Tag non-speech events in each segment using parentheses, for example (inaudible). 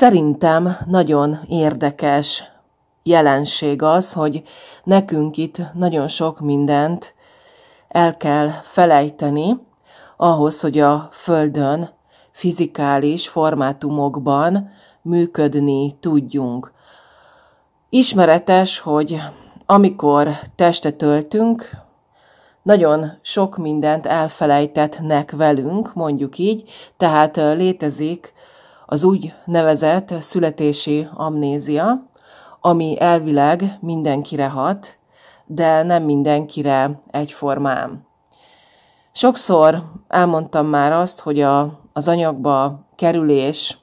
Szerintem nagyon érdekes jelenség az, hogy nekünk itt nagyon sok mindent el kell felejteni ahhoz, hogy a Földön fizikális formátumokban működni tudjunk. Ismeretes, hogy amikor testet öltünk, nagyon sok mindent elfelejtetnek velünk, mondjuk így, tehát létezik az úgy nevezett születési amnézia, ami elvileg mindenkire hat, de nem mindenkire egyformán. Sokszor elmondtam már azt, hogy a, az anyagba kerülés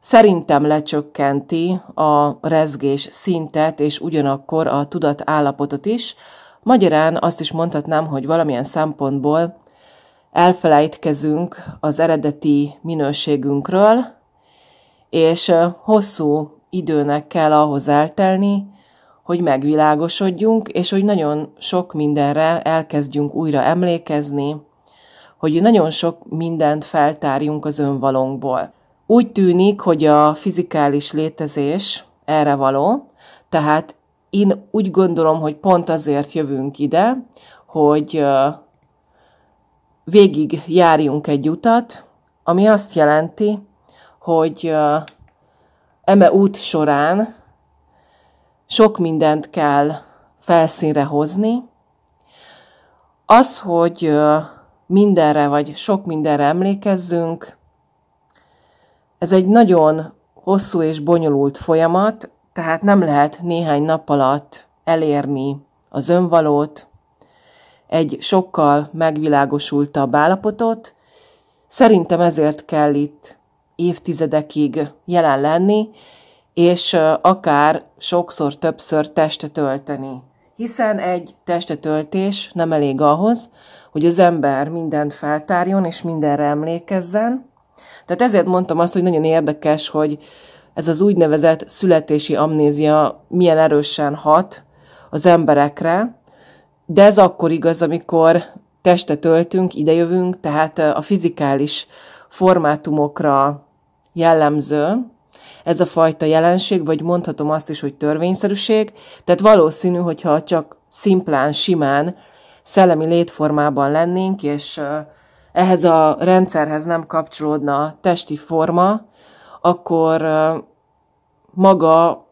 szerintem lecsökkenti a rezgés szintet és ugyanakkor a tudatállapotot is. Magyarán azt is mondhatnám, hogy valamilyen szempontból elfelejtkezünk az eredeti minőségünkről, és hosszú időnek kell ahhoz eltelni, hogy megvilágosodjunk, és hogy nagyon sok mindenre elkezdjünk újra emlékezni, hogy nagyon sok mindent feltárjunk az önvalónkból. Úgy tűnik, hogy a fizikális létezés erre való, tehát én úgy gondolom, hogy pont azért jövünk ide, hogy végig járjunk egy utat, ami azt jelenti, hogy eme út során sok mindent kell felszínre hozni. Az, hogy mindenre vagy sok mindenre emlékezzünk, ez egy nagyon hosszú és bonyolult folyamat, tehát nem lehet néhány nap alatt elérni az önvalót, egy sokkal megvilágosultabb állapotot. Szerintem ezért kell itt évtizedekig jelen lenni, és akár sokszor, többször testet tölteni, Hiszen egy testetöltés nem elég ahhoz, hogy az ember mindent feltárjon és mindenre emlékezzen. Tehát ezért mondtam azt, hogy nagyon érdekes, hogy ez az úgynevezett születési amnézia milyen erősen hat az emberekre, de ez akkor igaz, amikor testet öltünk, idejövünk, tehát a fizikális formátumokra jellemző ez a fajta jelenség, vagy mondhatom azt is, hogy törvényszerűség. Tehát valószínű, hogyha csak szimplán, simán, szellemi létformában lennénk, és ehhez a rendszerhez nem kapcsolódna testi forma, akkor maga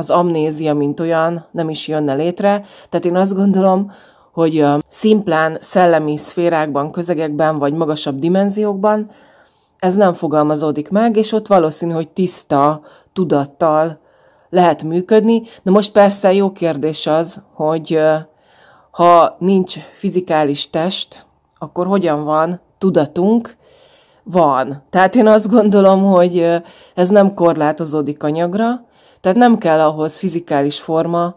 az amnézia, mint olyan, nem is jönne létre. Tehát én azt gondolom, hogy szimplán szellemi szférákban, közegekben vagy magasabb dimenziókban ez nem fogalmazódik meg, és ott valószínű, hogy tiszta tudattal lehet működni. Na most persze jó kérdés az, hogy ha nincs fizikális test, akkor hogyan van tudatunk? Van. Tehát én azt gondolom, hogy ez nem korlátozódik anyagra, tehát nem kell ahhoz fizikális forma,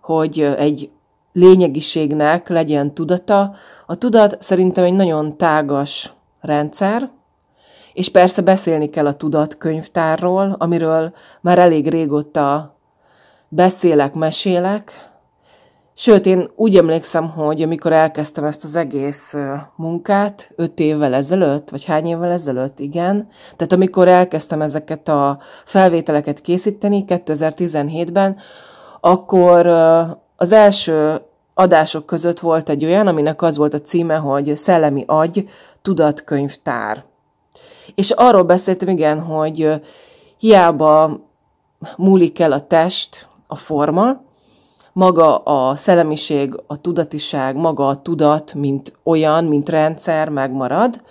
hogy egy lényegiségnek legyen tudata. A tudat szerintem egy nagyon tágas rendszer, és persze beszélni kell a tudat könyvtárról, amiről már elég régóta beszélek, mesélek, Sőt, én úgy emlékszem, hogy amikor elkezdtem ezt az egész munkát, öt évvel ezelőtt, vagy hány évvel ezelőtt, igen, tehát amikor elkezdtem ezeket a felvételeket készíteni 2017-ben, akkor az első adások között volt egy olyan, aminek az volt a címe, hogy Szellemi agy, tudatkönyvtár. És arról beszéltem, igen, hogy hiába múlik el a test, a forma, maga a szellemiség, a tudatiság, maga a tudat, mint olyan, mint rendszer megmarad,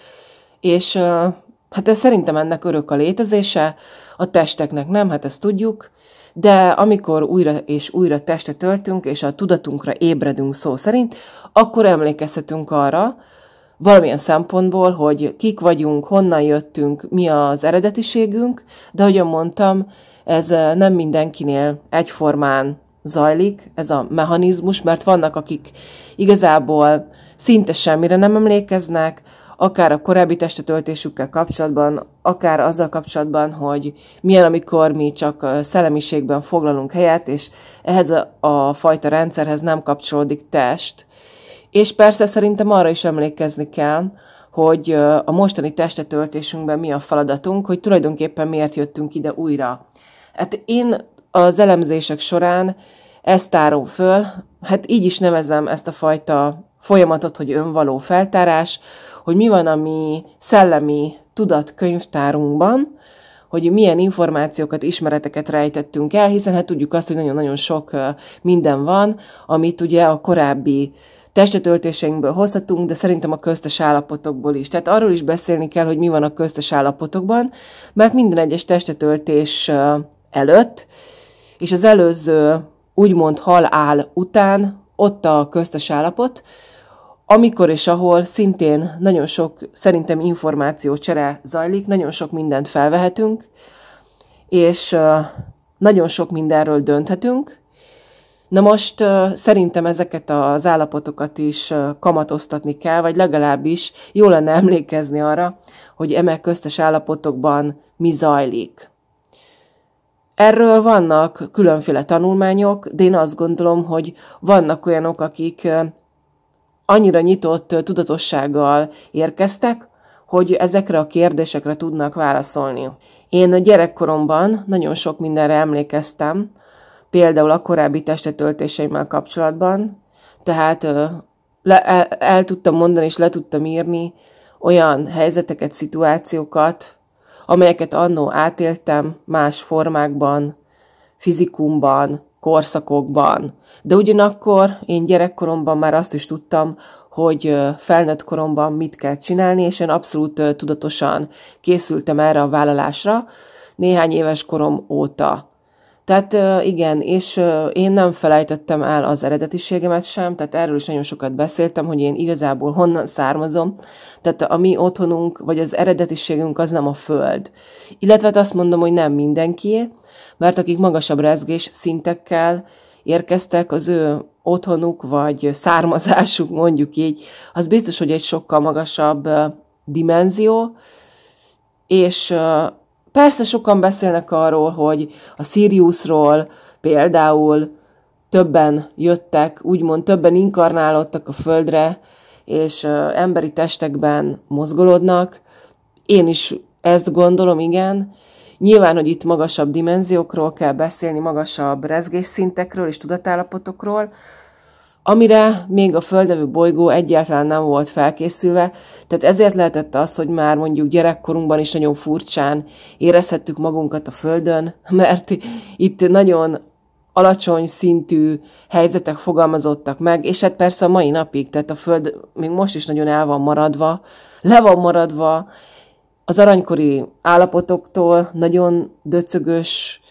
és hát ez szerintem ennek örök a létezése, a testeknek nem, hát ezt tudjuk, de amikor újra és újra testet töltünk, és a tudatunkra ébredünk szó szerint, akkor emlékezhetünk arra, valamilyen szempontból, hogy kik vagyunk, honnan jöttünk, mi az eredetiségünk, de ahogyan mondtam, ez nem mindenkinél egyformán zajlik ez a mechanizmus, mert vannak, akik igazából szinte semmire nem emlékeznek, akár a korábbi testetöltésükkel kapcsolatban, akár azzal kapcsolatban, hogy milyen, amikor mi csak szellemiségben foglalunk helyet, és ehhez a, a fajta rendszerhez nem kapcsolódik test. És persze szerintem arra is emlékezni kell, hogy a mostani testetöltésünkben mi a feladatunk, hogy tulajdonképpen miért jöttünk ide újra. Hát én az elemzések során ezt tárom föl, hát így is nevezem ezt a fajta folyamatot, hogy önvaló feltárás, hogy mi van a mi szellemi tudatkönyvtárunkban, hogy milyen információkat, ismereteket rejtettünk el, hiszen hát tudjuk azt, hogy nagyon-nagyon sok minden van, amit ugye a korábbi testetöltéseinkből hozhatunk, de szerintem a köztes állapotokból is. Tehát arról is beszélni kell, hogy mi van a köztes állapotokban, mert minden egyes testetöltés előtt és az előző úgymond áll után ott a köztes állapot, amikor és ahol szintén nagyon sok, szerintem információ csere zajlik, nagyon sok mindent felvehetünk, és nagyon sok mindenről dönthetünk. Na most szerintem ezeket az állapotokat is kamatoztatni kell, vagy legalábbis jól lenne emlékezni arra, hogy emel köztes állapotokban mi zajlik. Erről vannak különféle tanulmányok, de én azt gondolom, hogy vannak olyanok, akik annyira nyitott tudatossággal érkeztek, hogy ezekre a kérdésekre tudnak válaszolni. Én a gyerekkoromban nagyon sok mindenre emlékeztem, például a korábbi testetöltéseimmel kapcsolatban, tehát le, el, el tudtam mondani és le tudtam írni olyan helyzeteket, szituációkat, amelyeket annó átéltem más formákban, fizikumban, korszakokban. De ugyanakkor én gyerekkoromban már azt is tudtam, hogy felnőtt koromban mit kell csinálni, és én abszolút tudatosan készültem erre a vállalásra néhány éves korom óta. Tehát igen, és én nem felejtettem el az eredetiségemet sem, tehát erről is nagyon sokat beszéltem, hogy én igazából honnan származom. Tehát a mi otthonunk, vagy az eredetiségünk az nem a föld. Illetve hát azt mondom, hogy nem mindenkié, mert akik magasabb rezgés szintekkel érkeztek, az ő otthonuk, vagy származásuk, mondjuk így, az biztos, hogy egy sokkal magasabb dimenzió, és Persze sokan beszélnek arról, hogy a Siriusról például többen jöttek, úgymond többen inkarnálódtak a földre, és emberi testekben mozgolódnak. Én is ezt gondolom, igen. Nyilván, hogy itt magasabb dimenziókról kell beszélni, magasabb rezgésszintekről és tudatállapotokról, amire még a földevű bolygó egyáltalán nem volt felkészülve, tehát ezért lehetett az, hogy már mondjuk gyerekkorunkban is nagyon furcsán érezhettük magunkat a földön, (laughs) mert itt nagyon alacsony szintű helyzetek fogalmazottak meg, és hát persze a mai napig, tehát a Föld még most is nagyon el van maradva, le van maradva az aranykori állapotoktól, nagyon döcögös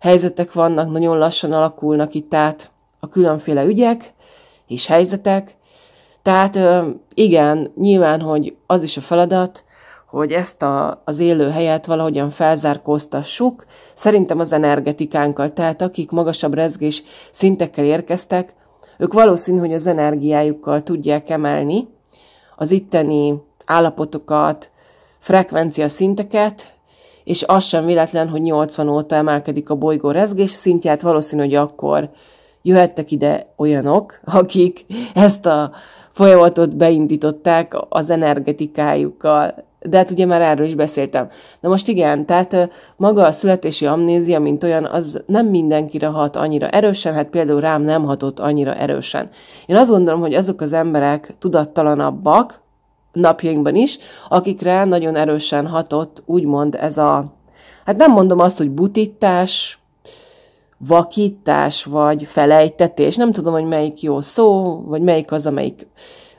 helyzetek vannak, nagyon lassan alakulnak itt át a különféle ügyek, és helyzetek. Tehát igen, nyilván, hogy az is a feladat, hogy ezt a, az élő helyet valahogyan felzárkóztassuk, szerintem az energetikánkkal, tehát akik magasabb rezgés szintekkel érkeztek, ők valószínű, hogy az energiájukkal tudják emelni az itteni állapotokat, frekvencia szinteket, és az sem véletlen, hogy 80 óta emelkedik a bolygó rezgés szintját, valószínű, hogy akkor jöhettek ide olyanok, akik ezt a folyamatot beindították az energetikájukkal. De hát ugye már erről is beszéltem. Na most igen, tehát maga a születési amnézia, mint olyan, az nem mindenkire hat annyira erősen, hát például rám nem hatott annyira erősen. Én azt gondolom, hogy azok az emberek tudattalanabbak, napjainkban is, akikre nagyon erősen hatott, úgymond ez a, hát nem mondom azt, hogy butítás, vakítás, vagy felejtetés, nem tudom, hogy melyik jó szó, vagy melyik az, amelyik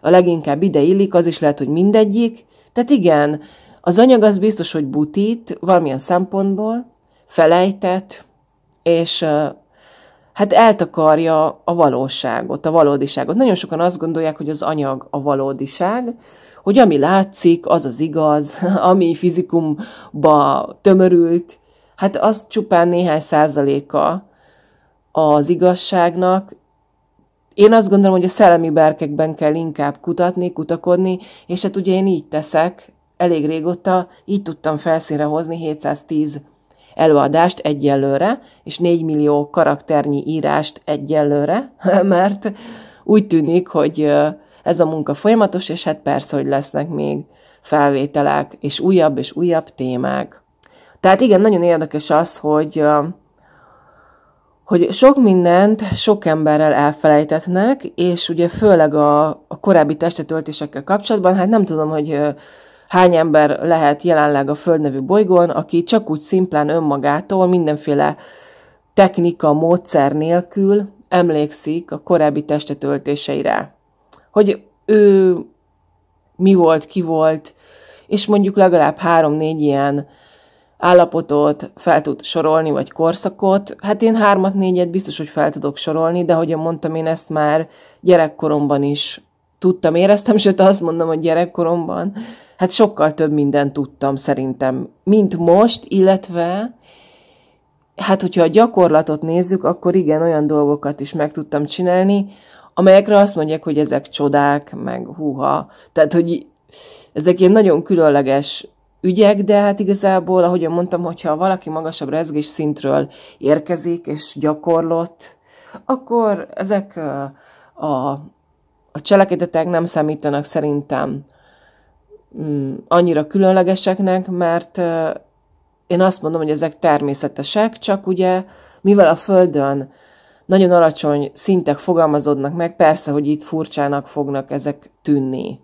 a leginkább ide illik, az is lehet, hogy mindegyik. Tehát igen, az anyag az biztos, hogy butít valamilyen szempontból, felejtett, és hát eltakarja a valóságot, a valódiságot. Nagyon sokan azt gondolják, hogy az anyag a valódiság, hogy ami látszik, az az igaz, (laughs) ami fizikumba tömörült, hát az csupán néhány százaléka az igazságnak. Én azt gondolom, hogy a szellemi berkekben kell inkább kutatni, kutakodni, és hát ugye én így teszek, elég régóta így tudtam felszínre hozni 710 előadást egyelőre, és 4 millió karakternyi írást egyelőre, (laughs) mert úgy tűnik, hogy ez a munka folyamatos, és hát persze, hogy lesznek még felvételek, és újabb és újabb témák. Tehát igen, nagyon érdekes az, hogy hogy sok mindent sok emberrel elfelejtetnek, és ugye főleg a, a korábbi testetöltésekkel kapcsolatban, hát nem tudom, hogy hány ember lehet jelenleg a Föld nevű bolygón, aki csak úgy szimplán önmagától mindenféle technika, módszer nélkül emlékszik a korábbi testetöltéseire. Hogy ő mi volt, ki volt, és mondjuk legalább három-négy ilyen állapotot fel tud sorolni, vagy korszakot. Hát én hármat, négyet biztos, hogy fel tudok sorolni, de ahogy mondtam, én ezt már gyerekkoromban is tudtam, éreztem, sőt azt mondom, hogy gyerekkoromban, hát sokkal több mindent tudtam szerintem, mint most, illetve hát hogyha a gyakorlatot nézzük, akkor igen, olyan dolgokat is meg tudtam csinálni, amelyekre azt mondják, hogy ezek csodák, meg húha. Tehát, hogy ezek ilyen nagyon különleges ügyek, de hát igazából, ahogy mondtam, hogyha valaki magasabb rezgés szintről érkezik és gyakorlott, akkor ezek a, a cselekedetek nem számítanak szerintem mm, annyira különlegeseknek, mert én azt mondom, hogy ezek természetesek, csak ugye, mivel a Földön nagyon alacsony szintek fogalmazódnak meg, persze, hogy itt furcsának fognak ezek tűnni.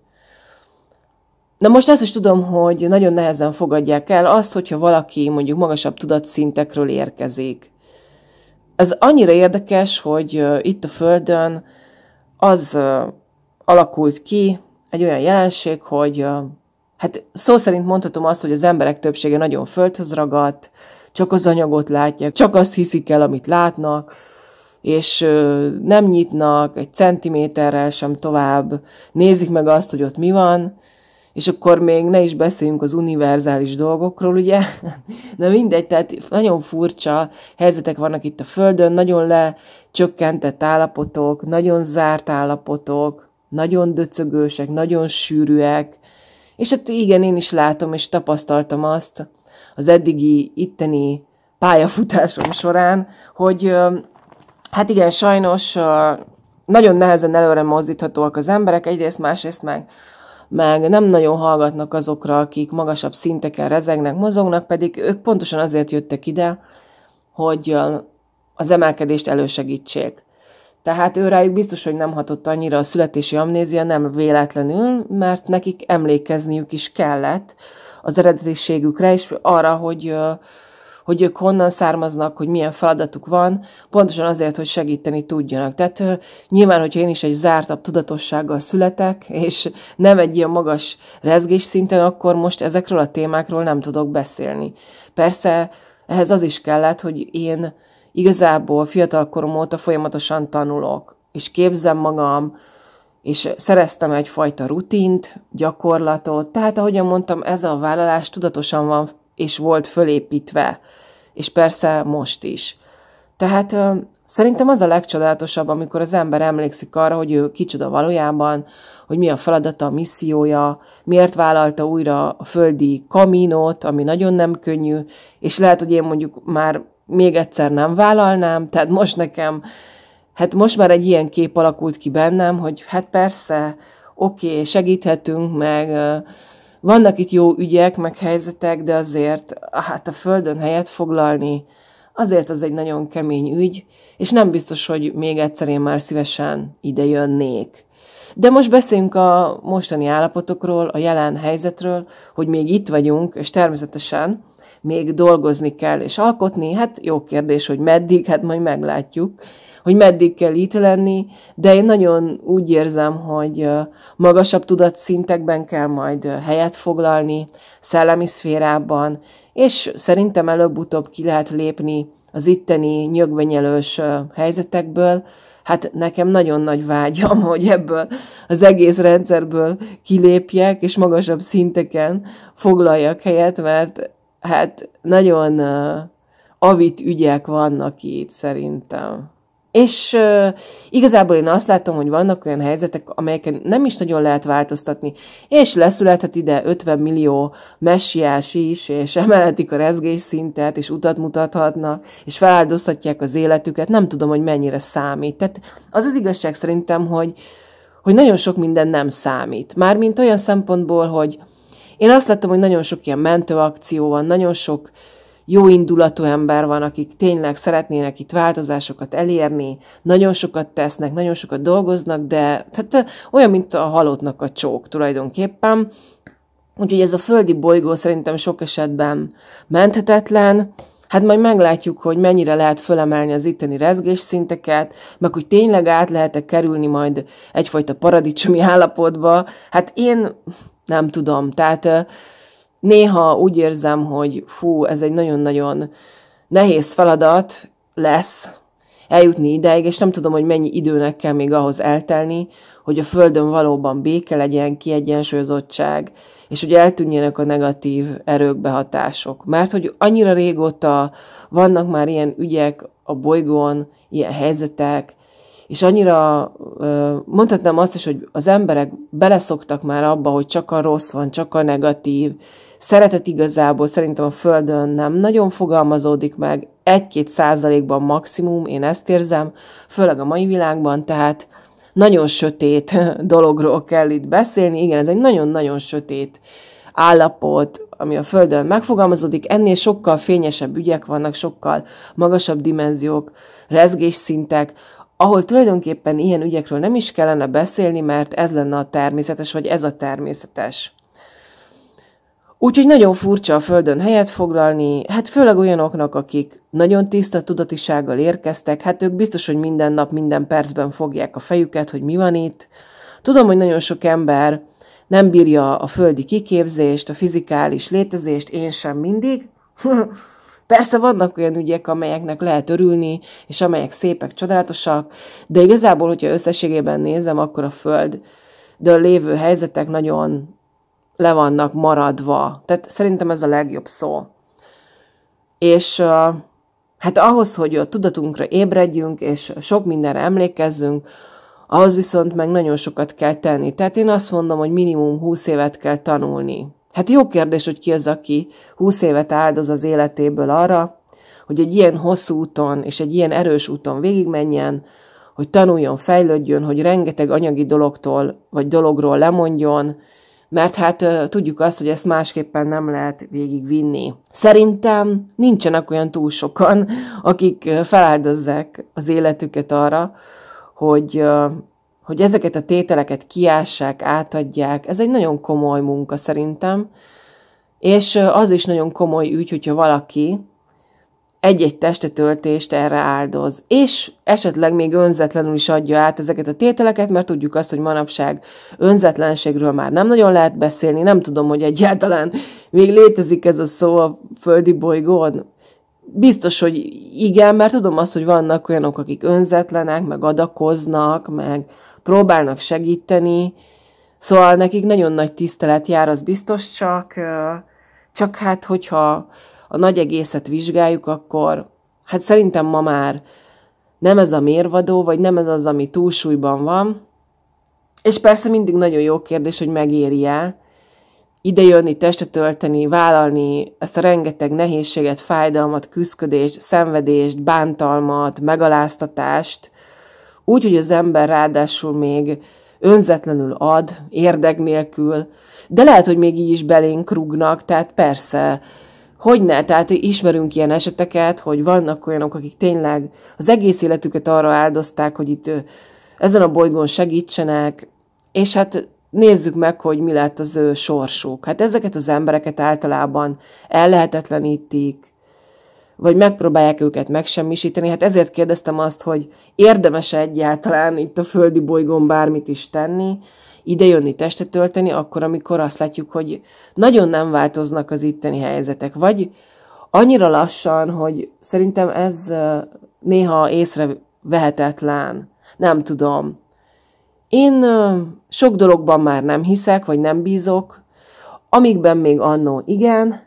Na most azt is tudom, hogy nagyon nehezen fogadják el azt, hogyha valaki mondjuk magasabb tudatszintekről érkezik. Ez annyira érdekes, hogy itt a Földön az alakult ki egy olyan jelenség, hogy hát szó szerint mondhatom azt, hogy az emberek többsége nagyon földhöz ragadt, csak az anyagot látják, csak azt hiszik el, amit látnak, és nem nyitnak egy centiméterrel sem tovább, nézik meg azt, hogy ott mi van, és akkor még ne is beszéljünk az univerzális dolgokról, ugye? (laughs) Na mindegy, tehát nagyon furcsa helyzetek vannak itt a Földön, nagyon lecsökkentett állapotok, nagyon zárt állapotok, nagyon döcögősek, nagyon sűrűek, és hát igen, én is látom és tapasztaltam azt az eddigi itteni pályafutásom során, hogy hát igen, sajnos nagyon nehezen előre mozdíthatóak az emberek, egyrészt, másrészt meg meg nem nagyon hallgatnak azokra, akik magasabb szinteken rezegnek, mozognak, pedig ők pontosan azért jöttek ide, hogy az emelkedést elősegítsék. Tehát ő rájuk biztos, hogy nem hatott annyira a születési amnézia, nem véletlenül, mert nekik emlékezniük is kellett az eredetiségükre, és arra, hogy hogy ők honnan származnak, hogy milyen feladatuk van, pontosan azért, hogy segíteni tudjanak. Tehát nyilván, hogyha én is egy zártabb tudatossággal születek, és nem egy ilyen magas rezgés szinten, akkor most ezekről a témákról nem tudok beszélni. Persze ehhez az is kellett, hogy én igazából fiatalkorom óta folyamatosan tanulok, és képzem magam, és szereztem egyfajta rutint, gyakorlatot, tehát ahogyan mondtam, ez a vállalás tudatosan van és volt fölépítve, és persze most is. Tehát Szerintem az a legcsodálatosabb, amikor az ember emlékszik arra, hogy ő kicsoda valójában, hogy mi a feladata, a missziója, miért vállalta újra a földi kaminót, ami nagyon nem könnyű, és lehet, hogy én mondjuk már még egyszer nem vállalnám, tehát most nekem, hát most már egy ilyen kép alakult ki bennem, hogy hát persze, oké, okay, segíthetünk, meg vannak itt jó ügyek, meg helyzetek, de azért, hát a földön helyet foglalni, azért az egy nagyon kemény ügy, és nem biztos, hogy még egyszer én már szívesen ide jönnék. De most beszéljünk a mostani állapotokról, a jelen helyzetről, hogy még itt vagyunk, és természetesen még dolgozni kell és alkotni. Hát jó kérdés, hogy meddig, hát majd meglátjuk, hogy meddig kell itt lenni, de én nagyon úgy érzem, hogy magasabb tudatszintekben kell majd helyet foglalni, szellemi szférában, és szerintem előbb-utóbb ki lehet lépni az itteni nyögvenyelős helyzetekből, hát nekem nagyon nagy vágyam, (laughs) hogy ebből az egész rendszerből kilépjek, és magasabb szinteken foglaljak helyet, mert hát nagyon uh, avit ügyek vannak itt szerintem. És uh, igazából én azt látom, hogy vannak olyan helyzetek, amelyeken nem is nagyon lehet változtatni, és leszülethet ide 50 millió messiás is, és (laughs) emelhetik a rezgés szintet, és utat mutathatnak, és feláldozhatják az életüket, nem tudom, hogy mennyire számít. Tehát az az igazság szerintem, hogy, hogy nagyon sok minden nem számít. Mármint olyan szempontból, hogy én azt láttam, hogy nagyon sok ilyen mentőakció van, nagyon sok jó indulatú ember van, akik tényleg szeretnének itt változásokat elérni, nagyon sokat tesznek, nagyon sokat dolgoznak, de tehát olyan, mint a halottnak a csók tulajdonképpen. Úgyhogy ez a földi bolygó szerintem sok esetben menthetetlen, Hát majd meglátjuk, hogy mennyire lehet fölemelni az itteni rezgésszinteket, meg hogy tényleg át lehet-e kerülni majd egyfajta paradicsomi állapotba. Hát én nem tudom. Tehát néha úgy érzem, hogy fú, ez egy nagyon-nagyon nehéz feladat lesz eljutni ideig, és nem tudom, hogy mennyi időnek kell még ahhoz eltelni, hogy a Földön valóban béke legyen, kiegyensúlyozottság, és hogy eltűnjenek a negatív erőkbehatások. Mert hogy annyira régóta vannak már ilyen ügyek a bolygón, ilyen helyzetek, és annyira mondhatnám azt is, hogy az emberek beleszoktak már abba, hogy csak a rossz van, csak a negatív, szeretet igazából szerintem a Földön nem nagyon fogalmazódik meg, egy-két százalékban maximum, én ezt érzem, főleg a mai világban, tehát nagyon sötét (laughs) dologról kell itt beszélni, igen, ez egy nagyon-nagyon sötét állapot, ami a Földön megfogalmazódik, ennél sokkal fényesebb ügyek vannak, sokkal magasabb dimenziók, rezgésszintek, ahol tulajdonképpen ilyen ügyekről nem is kellene beszélni, mert ez lenne a természetes, vagy ez a természetes. Úgyhogy nagyon furcsa a Földön helyet foglalni, hát főleg olyanoknak, akik nagyon tiszta tudatisággal érkeztek, hát ők biztos, hogy minden nap, minden percben fogják a fejüket, hogy mi van itt. Tudom, hogy nagyon sok ember nem bírja a földi kiképzést, a fizikális létezést, én sem mindig, (laughs) Persze vannak olyan ügyek, amelyeknek lehet örülni, és amelyek szépek, csodálatosak, de igazából, hogyha összességében nézem, akkor a föld de a lévő helyzetek nagyon le vannak maradva. Tehát szerintem ez a legjobb szó. És hát ahhoz, hogy a tudatunkra ébredjünk, és sok mindenre emlékezzünk, ahhoz viszont meg nagyon sokat kell tenni. Tehát én azt mondom, hogy minimum 20 évet kell tanulni Hát jó kérdés, hogy ki az, aki húsz évet áldoz az életéből arra, hogy egy ilyen hosszú úton és egy ilyen erős úton végigmenjen, hogy tanuljon, fejlődjön, hogy rengeteg anyagi dologtól vagy dologról lemondjon, mert hát tudjuk azt, hogy ezt másképpen nem lehet végigvinni. Szerintem nincsenek olyan túl sokan, akik feláldozzák az életüket arra, hogy hogy ezeket a tételeket kiássák, átadják, ez egy nagyon komoly munka szerintem, és az is nagyon komoly ügy, hogyha valaki egy-egy testetöltést erre áldoz, és esetleg még önzetlenül is adja át ezeket a tételeket, mert tudjuk azt, hogy manapság önzetlenségről már nem nagyon lehet beszélni, nem tudom, hogy egyáltalán még létezik ez a szó a földi bolygón, biztos, hogy igen, mert tudom azt, hogy vannak olyanok, akik önzetlenek, meg adakoznak, meg próbálnak segíteni, szóval nekik nagyon nagy tisztelet jár, az biztos, csak, csak hát, hogyha a nagy egészet vizsgáljuk, akkor hát szerintem ma már nem ez a mérvadó, vagy nem ez az, ami túlsúlyban van. És persze mindig nagyon jó kérdés, hogy megéri-e, idejönni, testet tölteni, vállalni ezt a rengeteg nehézséget, fájdalmat, küzdködést, szenvedést, bántalmat, megaláztatást, úgy, hogy az ember ráadásul még önzetlenül ad, érdek nélkül, de lehet, hogy még így is belénk rúgnak, tehát persze, hogy ne, tehát ismerünk ilyen eseteket, hogy vannak olyanok, akik tényleg az egész életüket arra áldozták, hogy itt ezen a bolygón segítsenek, és hát nézzük meg, hogy mi lett az ő sorsuk. Hát ezeket az embereket általában ellehetetlenítik, vagy megpróbálják őket megsemmisíteni. Hát ezért kérdeztem azt, hogy érdemes-e egyáltalán itt a földi bolygón bármit is tenni, idejönni, testet tölteni, akkor, amikor azt látjuk, hogy nagyon nem változnak az itteni helyzetek, vagy annyira lassan, hogy szerintem ez néha észrevehetetlen, nem tudom. Én sok dologban már nem hiszek, vagy nem bízok, amikben még annó igen.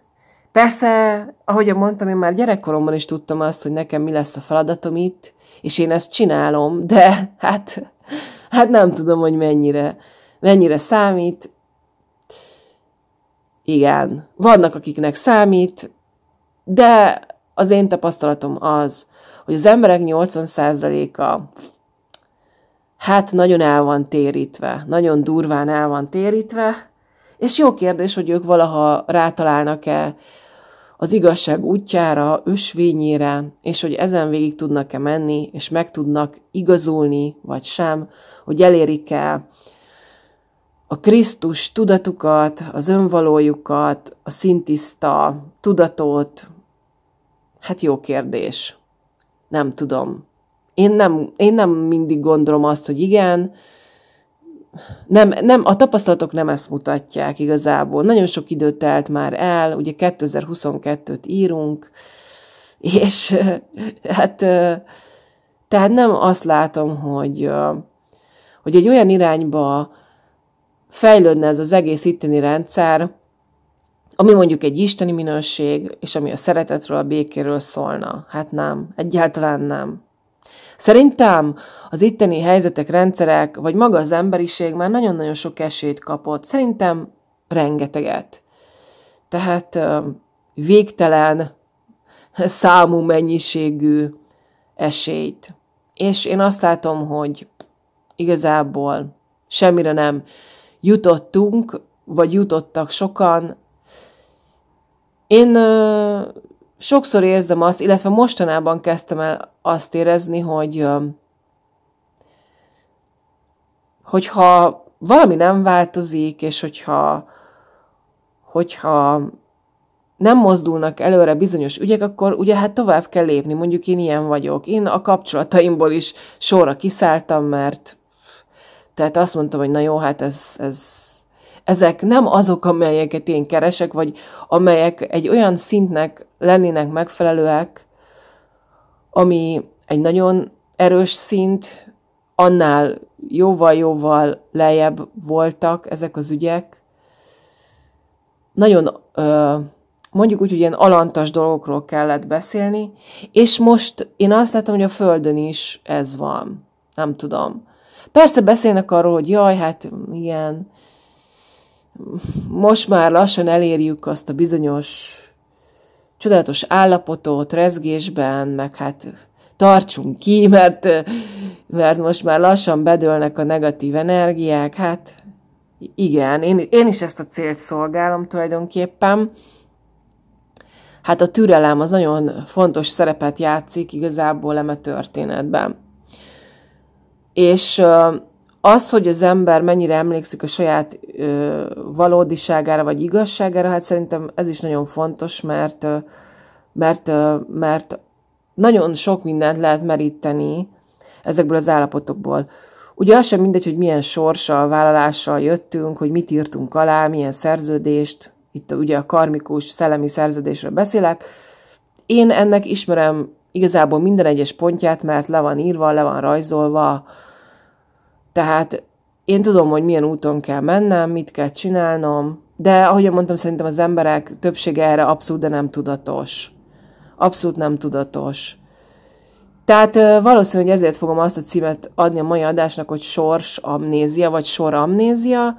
Persze, ahogy mondtam, én már gyerekkoromban is tudtam azt, hogy nekem mi lesz a feladatom itt, és én ezt csinálom, de hát, hát nem tudom, hogy mennyire, mennyire számít. Igen, vannak, akiknek számít, de az én tapasztalatom az, hogy az emberek 80%-a hát nagyon el van térítve, nagyon durván el van térítve, és jó kérdés, hogy ők valaha rátalálnak-e az igazság útjára, ösvényére, és hogy ezen végig tudnak-e menni, és meg tudnak igazulni, vagy sem, hogy elérik-e a Krisztus tudatukat, az önvalójukat, a szintiszta tudatot? Hát jó kérdés. Nem tudom. Én nem, én nem mindig gondolom azt, hogy igen, nem, nem, a tapasztalatok nem ezt mutatják igazából. Nagyon sok időt telt már el, ugye 2022-t írunk, és (laughs) hát tehát nem azt látom, hogy, hogy egy olyan irányba fejlődne ez az egész itteni rendszer, ami mondjuk egy isteni minőség, és ami a szeretetről, a békéről szólna. Hát nem, egyáltalán nem. Szerintem az itteni helyzetek, rendszerek, vagy maga az emberiség már nagyon-nagyon sok esélyt kapott. Szerintem rengeteget. Tehát végtelen számú mennyiségű esélyt. És én azt látom, hogy igazából semmire nem jutottunk, vagy jutottak sokan. Én sokszor érzem azt, illetve mostanában kezdtem el azt érezni, hogy hogyha valami nem változik, és hogyha, hogyha nem mozdulnak előre bizonyos ügyek, akkor ugye hát tovább kell lépni, mondjuk én ilyen vagyok. Én a kapcsolataimból is sorra kiszálltam, mert tehát azt mondtam, hogy na jó, hát ez, ez, ezek nem azok, amelyeket én keresek, vagy amelyek egy olyan szintnek lennének megfelelőek, ami egy nagyon erős szint, annál jóval-jóval lejjebb voltak ezek az ügyek. Nagyon ö, mondjuk úgy, hogy ilyen alantas dolgokról kellett beszélni, és most én azt látom, hogy a Földön is ez van. Nem tudom. Persze beszélnek arról, hogy jaj, hát ilyen, most már lassan elérjük azt a bizonyos csodálatos állapotot rezgésben, meg hát tartsunk ki, (laughs) mert, mert most már lassan bedőlnek a negatív energiák, hát igen, én, én is ezt a célt szolgálom tulajdonképpen. Hát a türelem az nagyon fontos szerepet játszik igazából eme történetben. És az, hogy az ember mennyire emlékszik a saját ö, valódiságára vagy igazságára, hát szerintem ez is nagyon fontos, mert, ö, mert, ö, mert nagyon sok mindent lehet meríteni ezekből az állapotokból. Ugye az sem mindegy, hogy milyen sorssal, vállalással jöttünk, hogy mit írtunk alá, milyen szerződést, itt a, ugye a karmikus, szellemi szerződésről beszélek. Én ennek ismerem igazából minden egyes pontját, mert le van írva, le van rajzolva, tehát én tudom, hogy milyen úton kell mennem, mit kell csinálnom, de ahogy mondtam, szerintem az emberek többsége erre abszolút de nem tudatos. Abszolút nem tudatos. Tehát valószínűleg ezért fogom azt a címet adni a mai adásnak, hogy sors amnézia, vagy sor amnézia,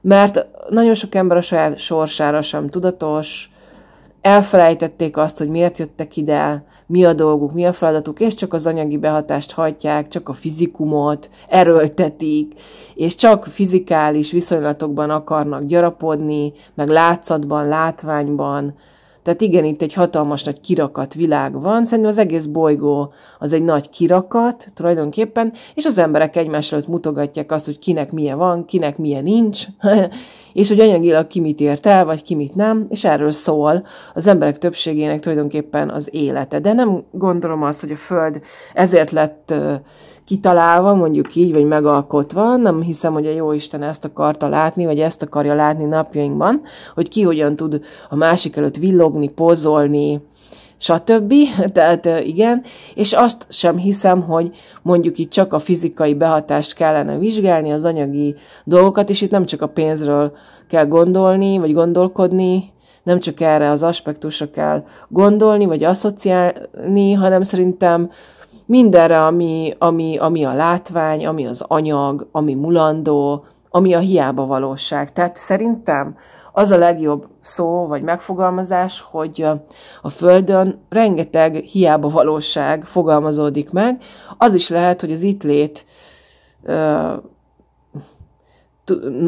mert nagyon sok ember a saját sorsára sem tudatos, elfelejtették azt, hogy miért jöttek ide, mi a dolguk, mi a feladatuk, és csak az anyagi behatást hagyják, csak a fizikumot erőltetik, és csak fizikális viszonylatokban akarnak gyarapodni, meg látszatban, látványban, tehát igen, itt egy hatalmas nagy kirakat világ van, szerintem az egész bolygó az egy nagy kirakat tulajdonképpen, és az emberek egymás előtt mutogatják azt, hogy kinek milyen van, kinek milyen nincs, (laughs) és hogy anyagilag ki mit ért el, vagy ki mit nem, és erről szól az emberek többségének tulajdonképpen az élete. De nem gondolom azt, hogy a Föld ezért lett kitalálva, mondjuk így, vagy megalkotva, nem hiszem, hogy a jó Isten ezt akarta látni, vagy ezt akarja látni napjainkban, hogy ki hogyan tud a másik előtt villogni, pozolni, stb. (laughs) Tehát igen, és azt sem hiszem, hogy mondjuk itt csak a fizikai behatást kellene vizsgálni, az anyagi dolgokat, és itt nem csak a pénzről kell gondolni, vagy gondolkodni, nem csak erre az aspektusra kell gondolni, vagy asszociálni, hanem szerintem mindenre, ami, ami, ami a látvány, ami az anyag, ami mulandó, ami a hiába valóság. Tehát szerintem az a legjobb szó vagy megfogalmazás, hogy a Földön rengeteg hiába valóság fogalmazódik meg. Az is lehet, hogy az itt lét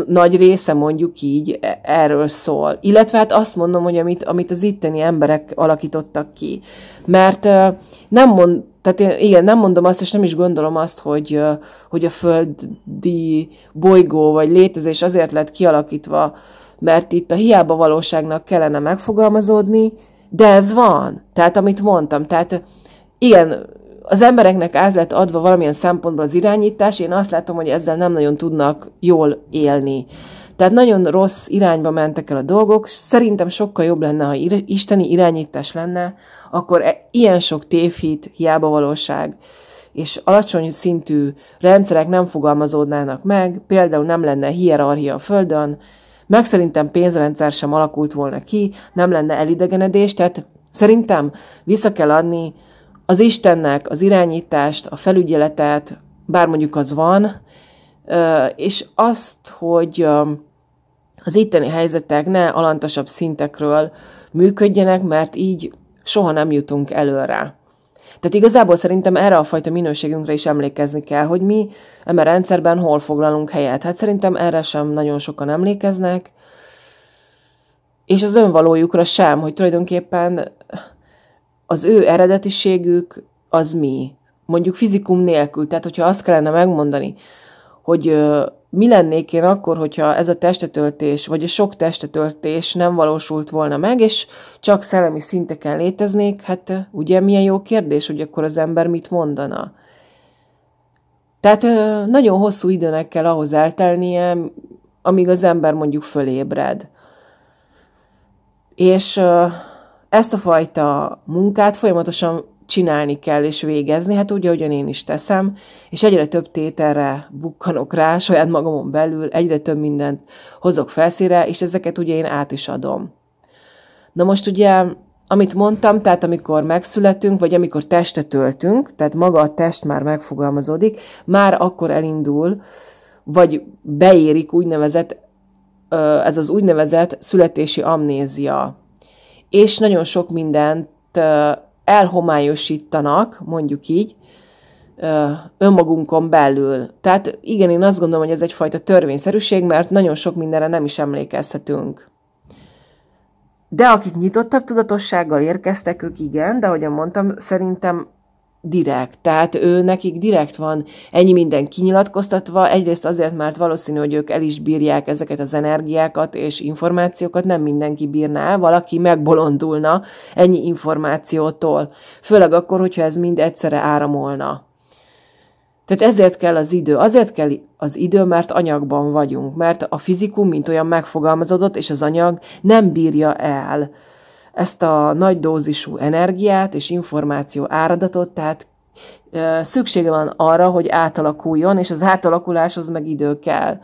nagy része mondjuk így e, erről szól. Illetve hát azt mondom, hogy amit, amit az itteni emberek alakítottak ki. Mert ö, nem mond, tehát én igen, nem mondom azt, és nem is gondolom azt, hogy, hogy a földi bolygó vagy létezés azért lett kialakítva, mert itt a hiába valóságnak kellene megfogalmazódni, de ez van. Tehát amit mondtam, tehát igen, az embereknek át lett adva valamilyen szempontból az irányítás, én azt látom, hogy ezzel nem nagyon tudnak jól élni. Tehát nagyon rossz irányba mentek el a dolgok. Szerintem sokkal jobb lenne, ha isteni irányítás lenne, akkor e- ilyen sok tévhit, hiába valóság és alacsony szintű rendszerek nem fogalmazódnának meg, például nem lenne hierarchia a Földön, meg szerintem pénzrendszer sem alakult volna ki, nem lenne elidegenedés, tehát szerintem vissza kell adni az Istennek az irányítást, a felügyeletet, bár mondjuk az van, és azt, hogy az itteni helyzetek ne alantasabb szintekről működjenek, mert így soha nem jutunk előre. Tehát igazából szerintem erre a fajta minőségünkre is emlékezni kell, hogy mi ember rendszerben hol foglalunk helyet. Hát szerintem erre sem nagyon sokan emlékeznek, és az önvalójukra sem, hogy tulajdonképpen az ő eredetiségük az mi. Mondjuk fizikum nélkül, tehát hogyha azt kellene megmondani, hogy mi lennék én akkor, hogyha ez a testetöltés, vagy a sok testetöltés nem valósult volna meg, és csak szellemi szinteken léteznék, hát ugye milyen jó kérdés, hogy akkor az ember mit mondana. Tehát nagyon hosszú időnek kell ahhoz eltelnie, amíg az ember mondjuk fölébred. És ezt a fajta munkát folyamatosan csinálni kell és végezni, hát úgy, ahogyan én is teszem, és egyre több tételre bukkanok rá (laughs) saját magamon belül, egyre több mindent hozok felszíre, és ezeket ugye én át is adom. Na most ugye, amit mondtam, tehát amikor megszületünk, vagy amikor testet töltünk, tehát maga a test már megfogalmazódik, már akkor elindul, vagy beérik úgynevezett, ez az úgynevezett születési amnézia. És nagyon sok mindent elhomályosítanak, mondjuk így, önmagunkon belül. Tehát igen, én azt gondolom, hogy ez egyfajta törvényszerűség, mert nagyon sok mindenre nem is emlékezhetünk. De akik nyitottabb tudatossággal érkeztek, ők igen, de ahogyan mondtam, szerintem direkt. Tehát ő nekik direkt van ennyi minden kinyilatkoztatva, egyrészt azért, mert valószínű, hogy ők el is bírják ezeket az energiákat és információkat, nem mindenki bírná valaki megbolondulna ennyi információtól. Főleg akkor, hogyha ez mind egyszerre áramolna. Tehát ezért kell az idő. Azért kell az idő, mert anyagban vagyunk, mert a fizikum, mint olyan megfogalmazódott, és az anyag nem bírja el ezt a nagy dózisú energiát és információ áradatot, tehát szüksége van arra, hogy átalakuljon, és az átalakuláshoz meg idő kell.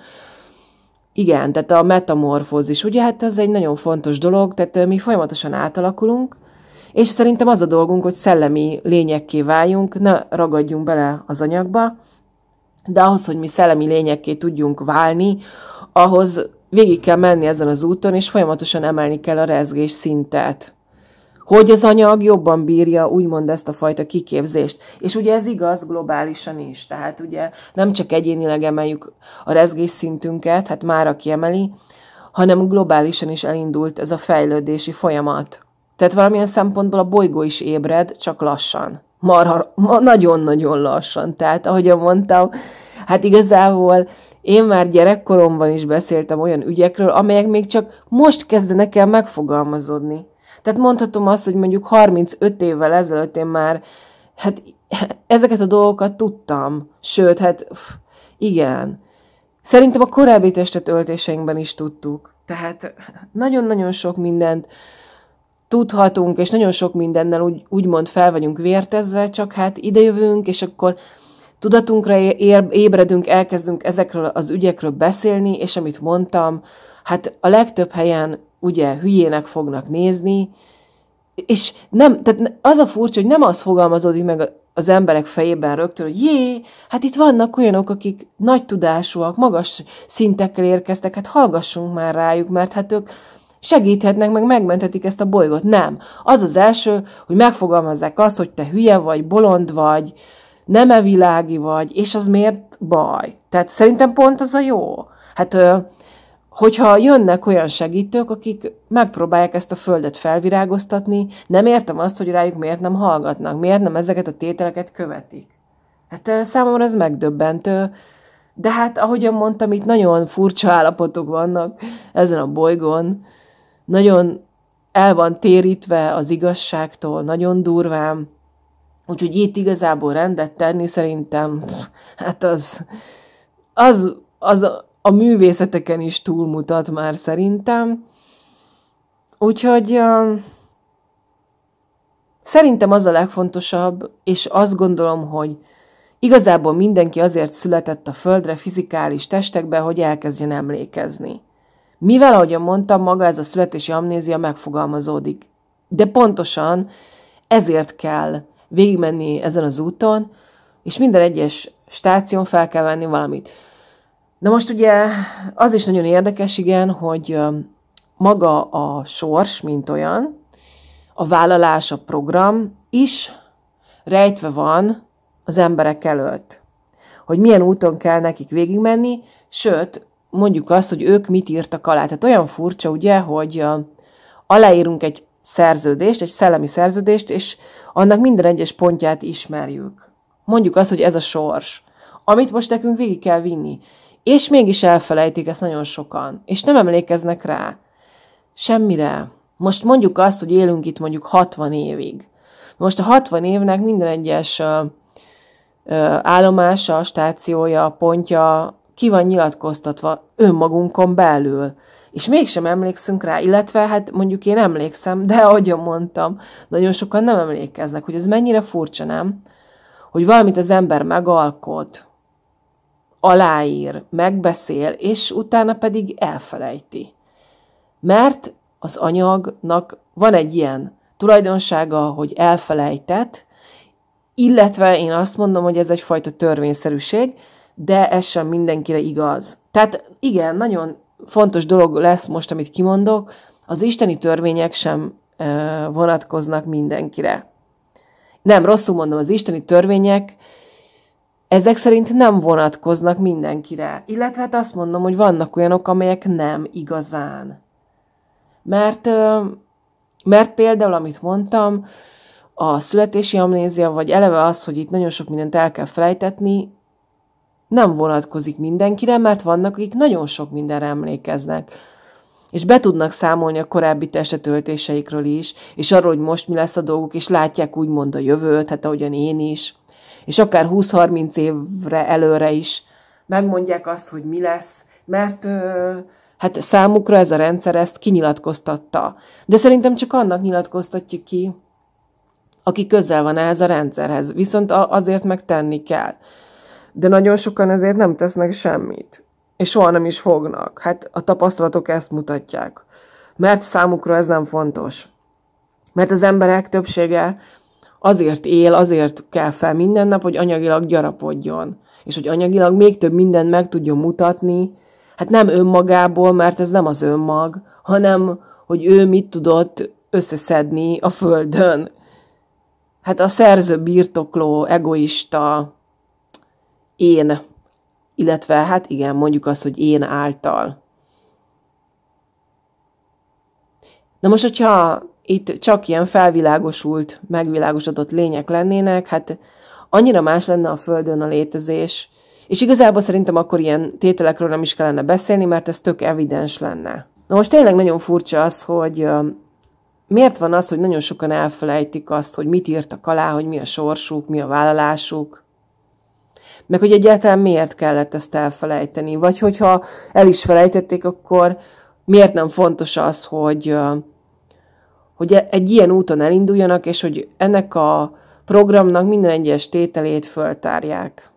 Igen, tehát a metamorfózis, ugye hát ez egy nagyon fontos dolog, tehát mi folyamatosan átalakulunk, és szerintem az a dolgunk, hogy szellemi lényekké váljunk, ne ragadjunk bele az anyagba, de ahhoz, hogy mi szellemi lényekké tudjunk válni, ahhoz végig kell menni ezen az úton, és folyamatosan emelni kell a rezgés szintet. Hogy az anyag jobban bírja úgymond ezt a fajta kiképzést. És ugye ez igaz globálisan is, tehát ugye nem csak egyénileg emeljük a rezgés szintünket, hát már aki emeli, hanem globálisan is elindult ez a fejlődési folyamat. Tehát valamilyen szempontból a bolygó is ébred, csak lassan. Marha, ma, nagyon-nagyon lassan. Tehát, ahogy mondtam, hát igazából én már gyerekkoromban is beszéltem olyan ügyekről, amelyek még csak most kezdenek el megfogalmazódni. Tehát mondhatom azt, hogy mondjuk 35 évvel ezelőtt én már hát ezeket a dolgokat tudtam. Sőt, hát pff, igen. Szerintem a korábbi öltéseinkben is tudtuk. Tehát nagyon-nagyon sok mindent tudhatunk, és nagyon sok mindennel úgy, úgymond fel vagyunk vértezve, csak hát idejövünk, és akkor Tudatunkra ébredünk, elkezdünk ezekről az ügyekről beszélni, és amit mondtam, hát a legtöbb helyen ugye hülyének fognak nézni, és nem, tehát az a furcsa, hogy nem az fogalmazódik meg az emberek fejében rögtön, hogy jé, hát itt vannak olyanok, akik nagy tudásúak, magas szintekkel érkeztek, hát hallgassunk már rájuk, mert hát ők segíthetnek, meg megmenthetik ezt a bolygót. Nem. Az az első, hogy megfogalmazzák azt, hogy te hülye vagy, bolond vagy, nem e világi vagy, és az miért baj? Tehát szerintem pont az a jó. Hát hogyha jönnek olyan segítők, akik megpróbálják ezt a földet felvirágoztatni, nem értem azt, hogy rájuk miért nem hallgatnak, miért nem ezeket a tételeket követik. Hát számomra ez megdöbbentő, de hát ahogyan mondtam, itt nagyon furcsa állapotok vannak ezen a bolygón, nagyon el van térítve az igazságtól, nagyon durván, Úgyhogy itt igazából rendet tenni szerintem, hát az, az, az a művészeteken is túlmutat már szerintem. Úgyhogy uh, szerintem az a legfontosabb, és azt gondolom, hogy igazából mindenki azért született a Földre fizikális testekbe, hogy elkezdjen emlékezni. Mivel, ahogy mondtam, maga ez a születési amnézia megfogalmazódik. De pontosan ezért kell végigmenni ezen az úton, és minden egyes stáción fel kell venni valamit. Na most ugye az is nagyon érdekes, igen, hogy maga a sors, mint olyan, a vállalás, a program is rejtve van az emberek előtt. Hogy milyen úton kell nekik végigmenni, sőt, mondjuk azt, hogy ők mit írtak alá. Tehát olyan furcsa, ugye, hogy aláírunk egy szerződést, egy szellemi szerződést, és annak minden egyes pontját ismerjük. Mondjuk azt, hogy ez a sors, amit most nekünk végig kell vinni, és mégis elfelejtik ezt nagyon sokan, és nem emlékeznek rá. Semmire. Most mondjuk azt, hogy élünk itt mondjuk 60 évig. Most a 60 évnek minden egyes ö, ö, állomása, stációja, pontja ki van nyilatkoztatva önmagunkon belül és mégsem emlékszünk rá, illetve hát mondjuk én emlékszem, de ahogyan mondtam, nagyon sokan nem emlékeznek, hogy ez mennyire furcsa, nem? Hogy valamit az ember megalkot, aláír, megbeszél, és utána pedig elfelejti. Mert az anyagnak van egy ilyen tulajdonsága, hogy elfelejtett, illetve én azt mondom, hogy ez egyfajta törvényszerűség, de ez sem mindenkire igaz. Tehát igen, nagyon fontos dolog lesz most, amit kimondok, az isteni törvények sem vonatkoznak mindenkire. Nem, rosszul mondom, az isteni törvények ezek szerint nem vonatkoznak mindenkire. Illetve hát azt mondom, hogy vannak olyanok, amelyek nem igazán. Mert, mert például, amit mondtam, a születési amnézia, vagy eleve az, hogy itt nagyon sok mindent el kell felejtetni, nem vonatkozik mindenkire, mert vannak, akik nagyon sok mindenre emlékeznek, és be tudnak számolni a korábbi testetöltéseikről is, és arról, hogy most mi lesz a dolguk, és látják úgymond a jövőt, hát ahogyan én is, és akár 20-30 évre előre is megmondják azt, hogy mi lesz, mert ö, hát számukra ez a rendszer ezt kinyilatkoztatta. De szerintem csak annak nyilatkoztatja ki, aki közel van ehhez a rendszerhez, viszont azért megtenni kell de nagyon sokan ezért nem tesznek semmit. És soha nem is fognak. Hát a tapasztalatok ezt mutatják. Mert számukra ez nem fontos. Mert az emberek többsége azért él, azért kell fel minden nap, hogy anyagilag gyarapodjon. És hogy anyagilag még több mindent meg tudjon mutatni, hát nem önmagából, mert ez nem az önmag, hanem hogy ő mit tudott összeszedni a földön. Hát a szerző birtokló, egoista, én, illetve hát igen, mondjuk azt, hogy én által. Na most, hogyha itt csak ilyen felvilágosult, megvilágosodott lények lennének, hát annyira más lenne a Földön a létezés, és igazából szerintem akkor ilyen tételekről nem is kellene beszélni, mert ez tök evidens lenne. Na most tényleg nagyon furcsa az, hogy miért van az, hogy nagyon sokan elfelejtik azt, hogy mit írtak alá, hogy mi a sorsuk, mi a vállalásuk, meg hogy egyáltalán miért kellett ezt elfelejteni, vagy hogyha el is felejtették, akkor miért nem fontos az, hogy, hogy e- egy ilyen úton elinduljanak, és hogy ennek a programnak minden egyes tételét föltárják.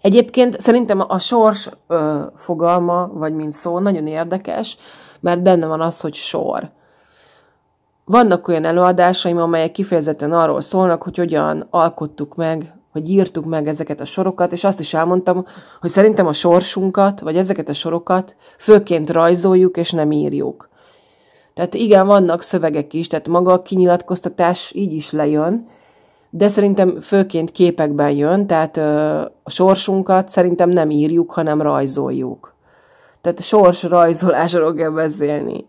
Egyébként szerintem a sors ö, fogalma, vagy mint szó, nagyon érdekes, mert benne van az, hogy sor. Vannak olyan előadásaim, amelyek kifejezetten arról szólnak, hogy hogyan alkottuk meg hogy írtuk meg ezeket a sorokat, és azt is elmondtam, hogy szerintem a sorsunkat, vagy ezeket a sorokat főként rajzoljuk, és nem írjuk. Tehát igen, vannak szövegek is, tehát maga a kinyilatkoztatás így is lejön, de szerintem főként képekben jön, tehát ö, a sorsunkat szerintem nem írjuk, hanem rajzoljuk. Tehát sors rajzolásról kell beszélni.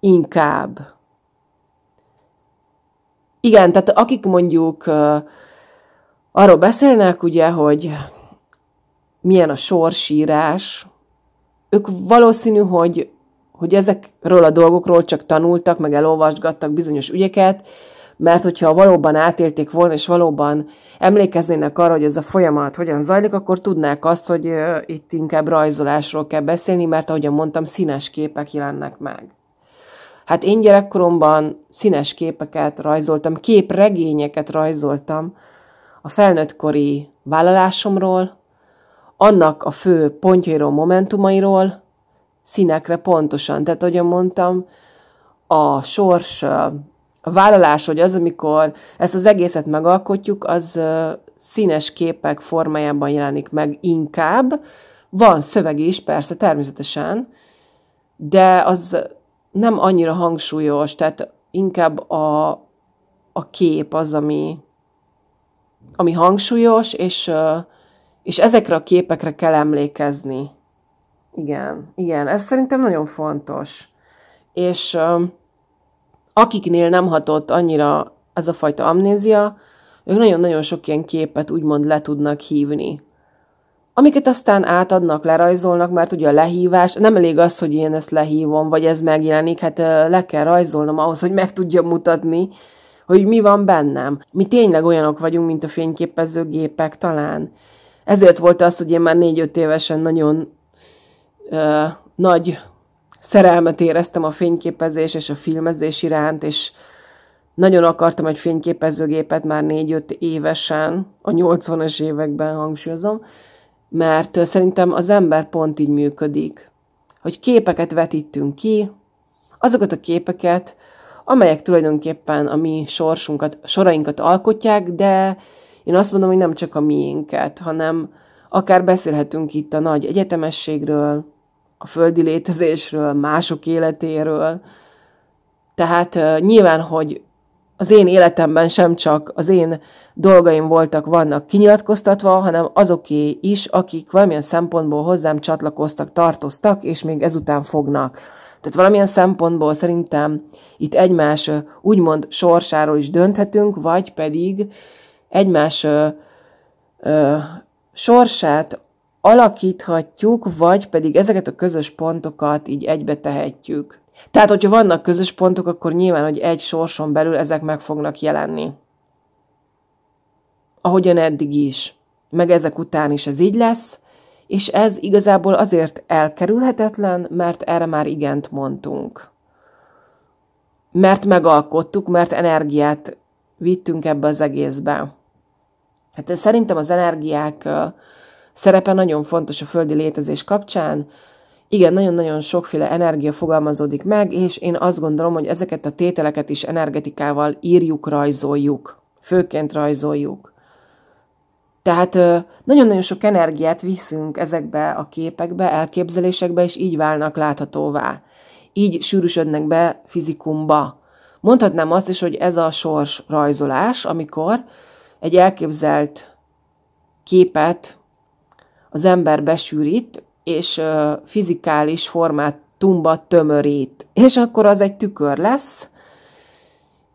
Inkább. Igen, tehát akik mondjuk ö, Arról beszélnek ugye, hogy milyen a sorsírás. Ők valószínű, hogy, hogy ezekről a dolgokról csak tanultak, meg elolvasgattak bizonyos ügyeket, mert hogyha valóban átélték volna, és valóban emlékeznének arra, hogy ez a folyamat hogyan zajlik, akkor tudnák azt, hogy itt inkább rajzolásról kell beszélni, mert ahogyan mondtam, színes képek jelennek meg. Hát én gyerekkoromban színes képeket rajzoltam, képregényeket rajzoltam, a felnőttkori vállalásomról, annak a fő pontjairól, momentumairól, színekre pontosan. Tehát, ahogyan mondtam, a sors, a vállalás, hogy az, amikor ezt az egészet megalkotjuk, az színes képek formájában jelenik meg inkább. Van szöveg is, persze, természetesen, de az nem annyira hangsúlyos, tehát inkább a, a kép az, ami, ami hangsúlyos, és, és ezekre a képekre kell emlékezni. Igen, igen, ez szerintem nagyon fontos. És akiknél nem hatott annyira ez a fajta amnézia, ők nagyon-nagyon sok ilyen képet úgymond le tudnak hívni. Amiket aztán átadnak, lerajzolnak, mert ugye a lehívás, nem elég az, hogy én ezt lehívom, vagy ez megjelenik, hát le kell rajzolnom ahhoz, hogy meg tudjam mutatni, hogy mi van bennem. Mi tényleg olyanok vagyunk, mint a fényképezőgépek talán. Ezért volt az, hogy én már négy-öt évesen nagyon ö, nagy szerelmet éreztem a fényképezés és a filmezés iránt, és nagyon akartam egy fényképezőgépet már négy-öt évesen, a 80-as években hangsúlyozom, mert szerintem az ember pont így működik, hogy képeket vetítünk ki, azokat a képeket, amelyek tulajdonképpen a mi sorsunkat, sorainkat alkotják, de én azt mondom, hogy nem csak a miénket, hanem akár beszélhetünk itt a nagy egyetemességről, a földi létezésről, mások életéről. Tehát nyilván, hogy az én életemben sem csak az én dolgaim voltak, vannak kinyilatkoztatva, hanem azoké is, akik valamilyen szempontból hozzám csatlakoztak, tartoztak, és még ezután fognak. Tehát valamilyen szempontból szerintem itt egymás úgymond sorsáról is dönthetünk, vagy pedig egymás ö, ö, sorsát alakíthatjuk, vagy pedig ezeket a közös pontokat így egybe tehetjük. Tehát, hogyha vannak közös pontok, akkor nyilván, hogy egy sorson belül ezek meg fognak jelenni. Ahogyan eddig is. Meg ezek után is ez így lesz, és ez igazából azért elkerülhetetlen, mert erre már igent mondtunk. Mert megalkottuk, mert energiát vittünk ebbe az egészbe. Hát ez szerintem az energiák szerepe nagyon fontos a földi létezés kapcsán. Igen, nagyon-nagyon sokféle energia fogalmazódik meg, és én azt gondolom, hogy ezeket a tételeket is energetikával írjuk, rajzoljuk. Főként rajzoljuk. Tehát nagyon-nagyon sok energiát viszünk ezekbe a képekbe, elképzelésekbe, és így válnak láthatóvá. Így sűrűsödnek be fizikumba. Mondhatnám azt is, hogy ez a sors rajzolás, amikor egy elképzelt képet az ember besűrít, és fizikális formát tumba tömörít. És akkor az egy tükör lesz,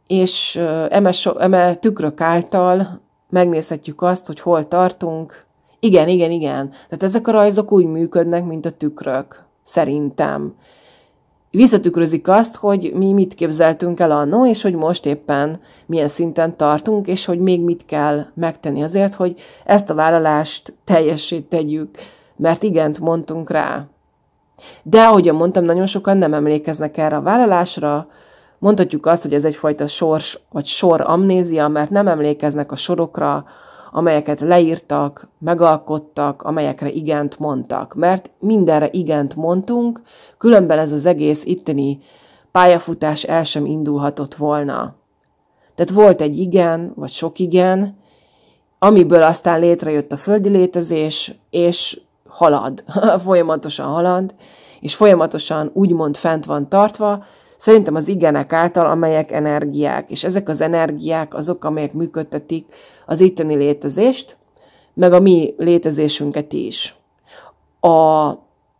és eme, so, eme tükrök által megnézhetjük azt, hogy hol tartunk. Igen, igen, igen. Tehát ezek a rajzok úgy működnek, mint a tükrök. Szerintem. Visszatükrözik azt, hogy mi mit képzeltünk el annó, és hogy most éppen milyen szinten tartunk, és hogy még mit kell megtenni azért, hogy ezt a vállalást teljesít tegyük, mert igent mondtunk rá. De, ahogyan mondtam, nagyon sokan nem emlékeznek erre a vállalásra, Mondhatjuk azt, hogy ez egyfajta sors vagy sor amnézia, mert nem emlékeznek a sorokra, amelyeket leírtak, megalkottak, amelyekre igent mondtak. Mert mindenre igent mondtunk, különben ez az egész itteni pályafutás el sem indulhatott volna. Tehát volt egy igen, vagy sok igen, amiből aztán létrejött a földi létezés, és halad, (laughs) folyamatosan halad, és folyamatosan úgymond fent van tartva, Szerintem az igenek által, amelyek energiák, és ezek az energiák azok, amelyek működtetik az itteni létezést, meg a mi létezésünket is. A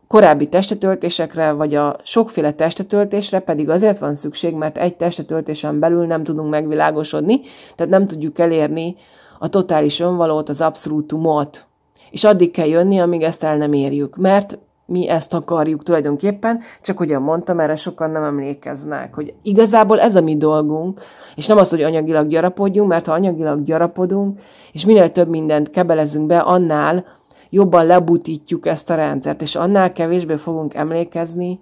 korábbi testetöltésekre, vagy a sokféle testetöltésre pedig azért van szükség, mert egy testetöltésen belül nem tudunk megvilágosodni, tehát nem tudjuk elérni a totális önvalót, az abszolútumot. És addig kell jönni, amíg ezt el nem érjük, mert mi ezt akarjuk tulajdonképpen, csak ugyan mondtam, erre sokan nem emlékeznek, hogy igazából ez a mi dolgunk, és nem az, hogy anyagilag gyarapodjunk, mert ha anyagilag gyarapodunk, és minél több mindent kebelezünk be, annál jobban lebutítjuk ezt a rendszert, és annál kevésbé fogunk emlékezni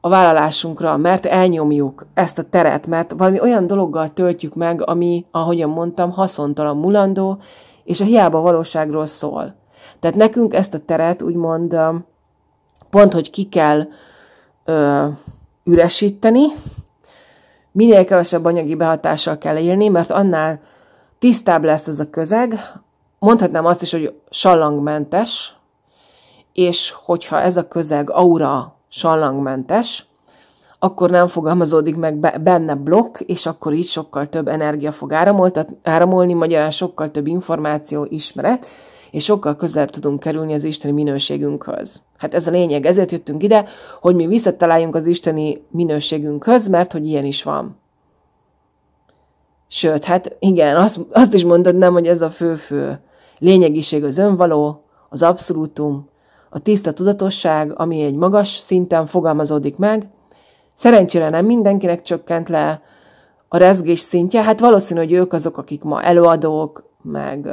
a vállalásunkra, mert elnyomjuk ezt a teret, mert valami olyan dologgal töltjük meg, ami, ahogyan mondtam, haszontalan mulandó, és a hiába valóságról szól. Tehát nekünk ezt a teret úgymond um, pont, hogy ki kell ö, üresíteni, minél kevesebb anyagi behatással kell élni, mert annál tisztább lesz ez a közeg, mondhatnám azt is, hogy sallangmentes, és hogyha ez a közeg aura sallangmentes, akkor nem fogalmazódik meg benne blokk, és akkor így sokkal több energia fog áramolni, magyarán sokkal több információ, ismeret, és sokkal közelebb tudunk kerülni az isteni minőségünkhöz. Hát ez a lényeg, ezért jöttünk ide, hogy mi visszataláljunk az isteni minőségünkhöz, mert hogy ilyen is van. Sőt, hát igen, azt, azt is nem, hogy ez a fő-fő lényegiség az önvaló, az abszolútum, a tiszta tudatosság, ami egy magas szinten fogalmazódik meg. Szerencsére nem mindenkinek csökkent le a rezgés szintje, hát valószínű, hogy ők azok, akik ma előadók, meg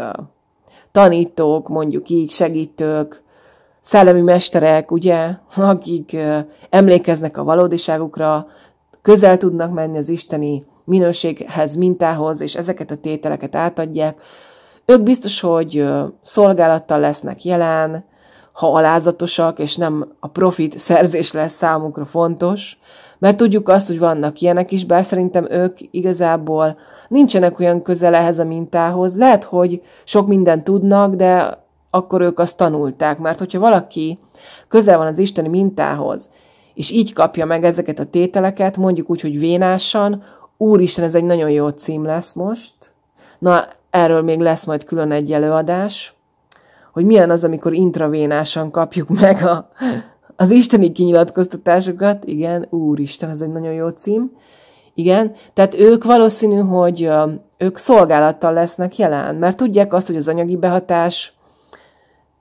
tanítók, mondjuk így segítők, szellemi mesterek, ugye, akik emlékeznek a valódiságukra, közel tudnak menni az isteni minőséghez, mintához, és ezeket a tételeket átadják. Ők biztos, hogy szolgálattal lesznek jelen, ha alázatosak, és nem a profit szerzés lesz számukra fontos, mert tudjuk azt, hogy vannak ilyenek is, bár szerintem ők igazából nincsenek olyan közel ehhez a mintához. Lehet, hogy sok mindent tudnak, de akkor ők azt tanulták, mert hogyha valaki közel van az isteni mintához, és így kapja meg ezeket a tételeket, mondjuk úgy, hogy vénásan, úristen, ez egy nagyon jó cím lesz most. Na, erről még lesz majd külön egy előadás, hogy milyen az, amikor intravénásan kapjuk (laughs) meg a, az isteni kinyilatkoztatásokat. Igen, úristen, ez egy nagyon jó cím. Igen, tehát ők valószínű, hogy ők szolgálattal lesznek jelen, mert tudják azt, hogy az anyagi behatás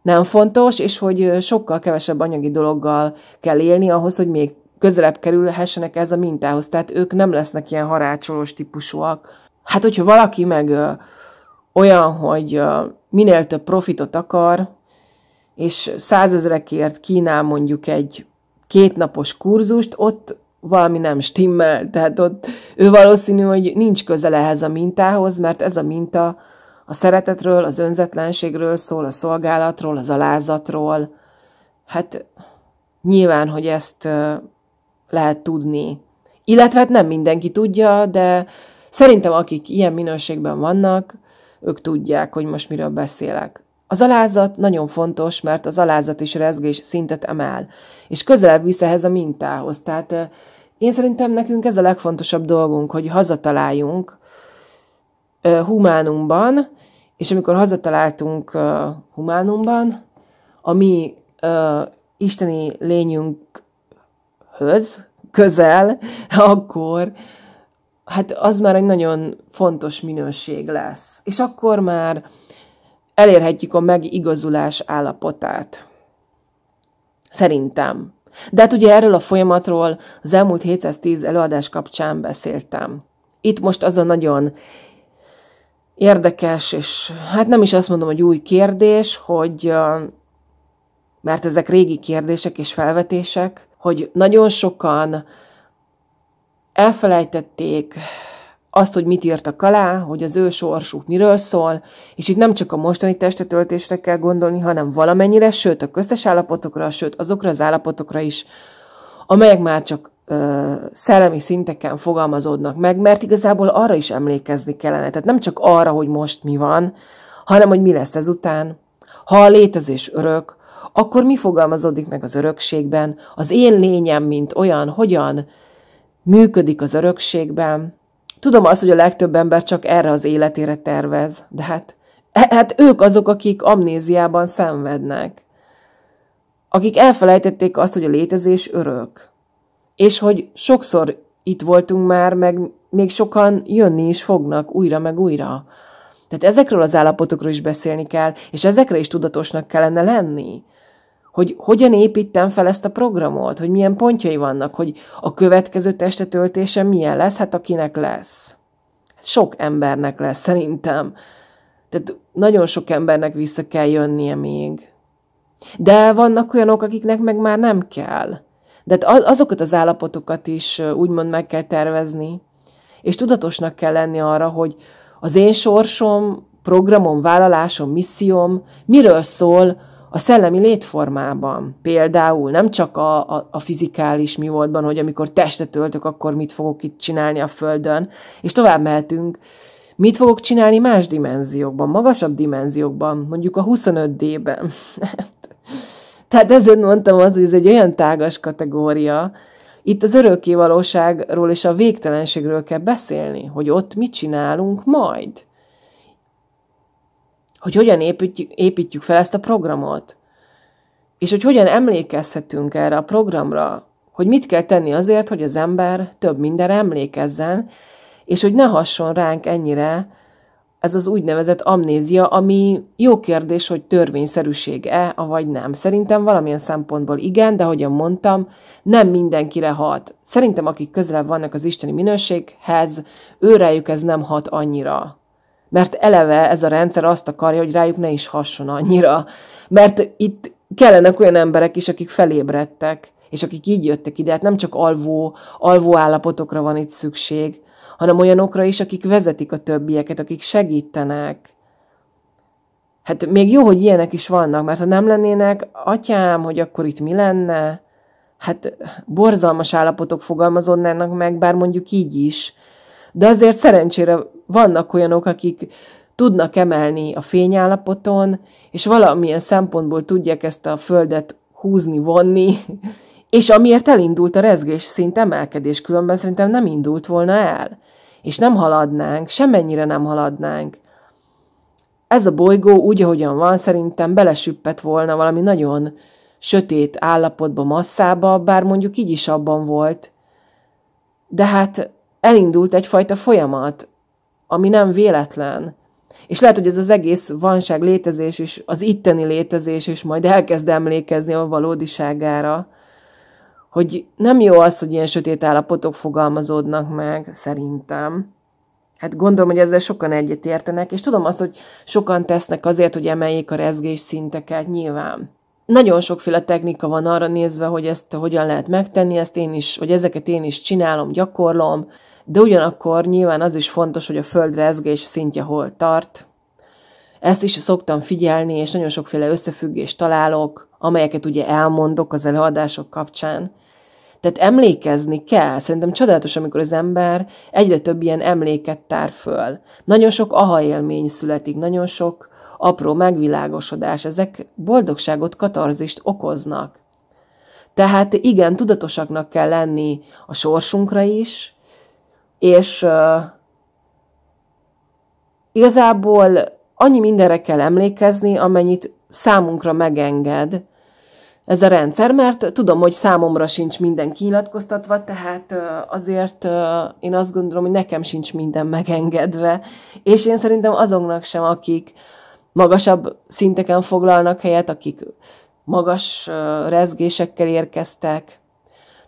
nem fontos, és hogy sokkal kevesebb anyagi dologgal kell élni ahhoz, hogy még közelebb kerülhessenek ez a mintához. Tehát ők nem lesznek ilyen harácsolós típusúak. Hát, hogyha valaki meg olyan, hogy minél több profitot akar, és százezerekért kínál mondjuk egy kétnapos kurzust, ott valami nem stimmel, tehát ott ő valószínű, hogy nincs közel ehhez a mintához, mert ez a minta a szeretetről, az önzetlenségről szól, a szolgálatról, az alázatról. Hát nyilván, hogy ezt lehet tudni. Illetve hát nem mindenki tudja, de szerintem akik ilyen minőségben vannak, ők tudják, hogy most miről beszélek. Az alázat nagyon fontos, mert az alázat is rezgés szintet emel, és közelebb visz ehhez a mintához. Tehát én szerintem nekünk ez a legfontosabb dolgunk, hogy hazataláljunk uh, humánumban, és amikor hazataláltunk uh, humánumban, a mi uh, isteni lényünkhöz közel, (laughs) akkor hát az már egy nagyon fontos minőség lesz. És akkor már elérhetjük a megigazulás állapotát. Szerintem. De hát ugye erről a folyamatról az elmúlt 710 előadás kapcsán beszéltem. Itt most az a nagyon érdekes, és hát nem is azt mondom, hogy új kérdés, hogy mert ezek régi kérdések és felvetések, hogy nagyon sokan elfelejtették azt, hogy mit írtak alá, hogy az ő sorsuk miről szól, és itt nem csak a mostani testetöltésre kell gondolni, hanem valamennyire, sőt a köztes állapotokra, sőt azokra az állapotokra is, amelyek már csak ö, szellemi szinteken fogalmazódnak meg, mert igazából arra is emlékezni kellene. Tehát nem csak arra, hogy most mi van, hanem hogy mi lesz ezután. Ha a létezés örök, akkor mi fogalmazódik meg az örökségben, az én lényem, mint olyan, hogyan működik az örökségben, Tudom azt, hogy a legtöbb ember csak erre az életére tervez, de hát, hát ők azok, akik amnéziában szenvednek. Akik elfelejtették azt, hogy a létezés örök. És hogy sokszor itt voltunk már, meg még sokan jönni is fognak újra meg újra. Tehát ezekről az állapotokról is beszélni kell, és ezekre is tudatosnak kellene lenni hogy hogyan építem fel ezt a programot, hogy milyen pontjai vannak, hogy a következő testetöltése milyen lesz, hát akinek lesz. Hát sok embernek lesz szerintem. Tehát nagyon sok embernek vissza kell jönnie még. De vannak olyanok, akiknek meg már nem kell. De hát azokat az állapotokat is úgymond meg kell tervezni, és tudatosnak kell lenni arra, hogy az én sorsom, programom, vállalásom, misszióm miről szól, a szellemi létformában. Például nem csak a, a, a fizikális mi voltban, hogy amikor testet öltök, akkor mit fogok itt csinálni a Földön, és tovább mehetünk, mit fogok csinálni más dimenziókban, magasabb dimenziókban, mondjuk a 25D-ben. (laughs) Tehát ezért mondtam azt, hogy ez egy olyan tágas kategória, itt az örökké valóságról és a végtelenségről kell beszélni, hogy ott mit csinálunk majd hogy hogyan építjük, építjük fel ezt a programot, és hogy hogyan emlékezhetünk erre a programra, hogy mit kell tenni azért, hogy az ember több mindenre emlékezzen, és hogy ne hasson ránk ennyire ez az úgynevezett amnézia, ami jó kérdés, hogy törvényszerűség-e, vagy nem. Szerintem valamilyen szempontból igen, de ahogyan mondtam, nem mindenkire hat. Szerintem, akik közelebb vannak az isteni minőséghez, őrejük ez nem hat annyira mert eleve ez a rendszer azt akarja, hogy rájuk ne is hasson annyira. Mert itt kellenek olyan emberek is, akik felébredtek, és akik így jöttek ide. Hát nem csak alvó, alvó állapotokra van itt szükség, hanem olyanokra is, akik vezetik a többieket, akik segítenek. Hát még jó, hogy ilyenek is vannak, mert ha nem lennének, atyám, hogy akkor itt mi lenne? Hát borzalmas állapotok fogalmazódnának meg, bár mondjuk így is. De azért szerencsére vannak olyanok, akik tudnak emelni a fényállapoton, és valamilyen szempontból tudják ezt a földet húzni, vonni, (laughs) és amiért elindult a rezgés szint emelkedés, különben szerintem nem indult volna el. És nem haladnánk, semennyire nem haladnánk. Ez a bolygó úgy, ahogyan van, szerintem belesüppett volna valami nagyon sötét állapotba, masszába, bár mondjuk így is abban volt. De hát elindult egyfajta folyamat, ami nem véletlen. És lehet, hogy ez az egész vanság létezés és az itteni létezés, és majd elkezd emlékezni a valódiságára, hogy nem jó az, hogy ilyen sötét állapotok fogalmazódnak meg, szerintem. Hát gondolom, hogy ezzel sokan egyet értenek, és tudom azt, hogy sokan tesznek azért, hogy emeljék a rezgés szinteket, nyilván. Nagyon sokféle technika van arra nézve, hogy ezt hogyan lehet megtenni, ezt én is, hogy ezeket én is csinálom, gyakorlom, de ugyanakkor nyilván az is fontos, hogy a rezgés szintje hol tart. Ezt is szoktam figyelni, és nagyon sokféle összefüggést találok, amelyeket ugye elmondok az előadások kapcsán. Tehát emlékezni kell. Szerintem csodálatos, amikor az ember egyre több ilyen emléket tár föl. Nagyon sok aha élmény születik, nagyon sok apró megvilágosodás. Ezek boldogságot, katarzist okoznak. Tehát igen, tudatosaknak kell lenni a sorsunkra is, és uh, igazából annyi mindenre kell emlékezni, amennyit számunkra megenged ez a rendszer, mert tudom, hogy számomra sincs minden kinyilatkoztatva, tehát uh, azért uh, én azt gondolom, hogy nekem sincs minden megengedve, és én szerintem azoknak sem, akik magasabb szinteken foglalnak helyet, akik magas rezgésekkel érkeztek,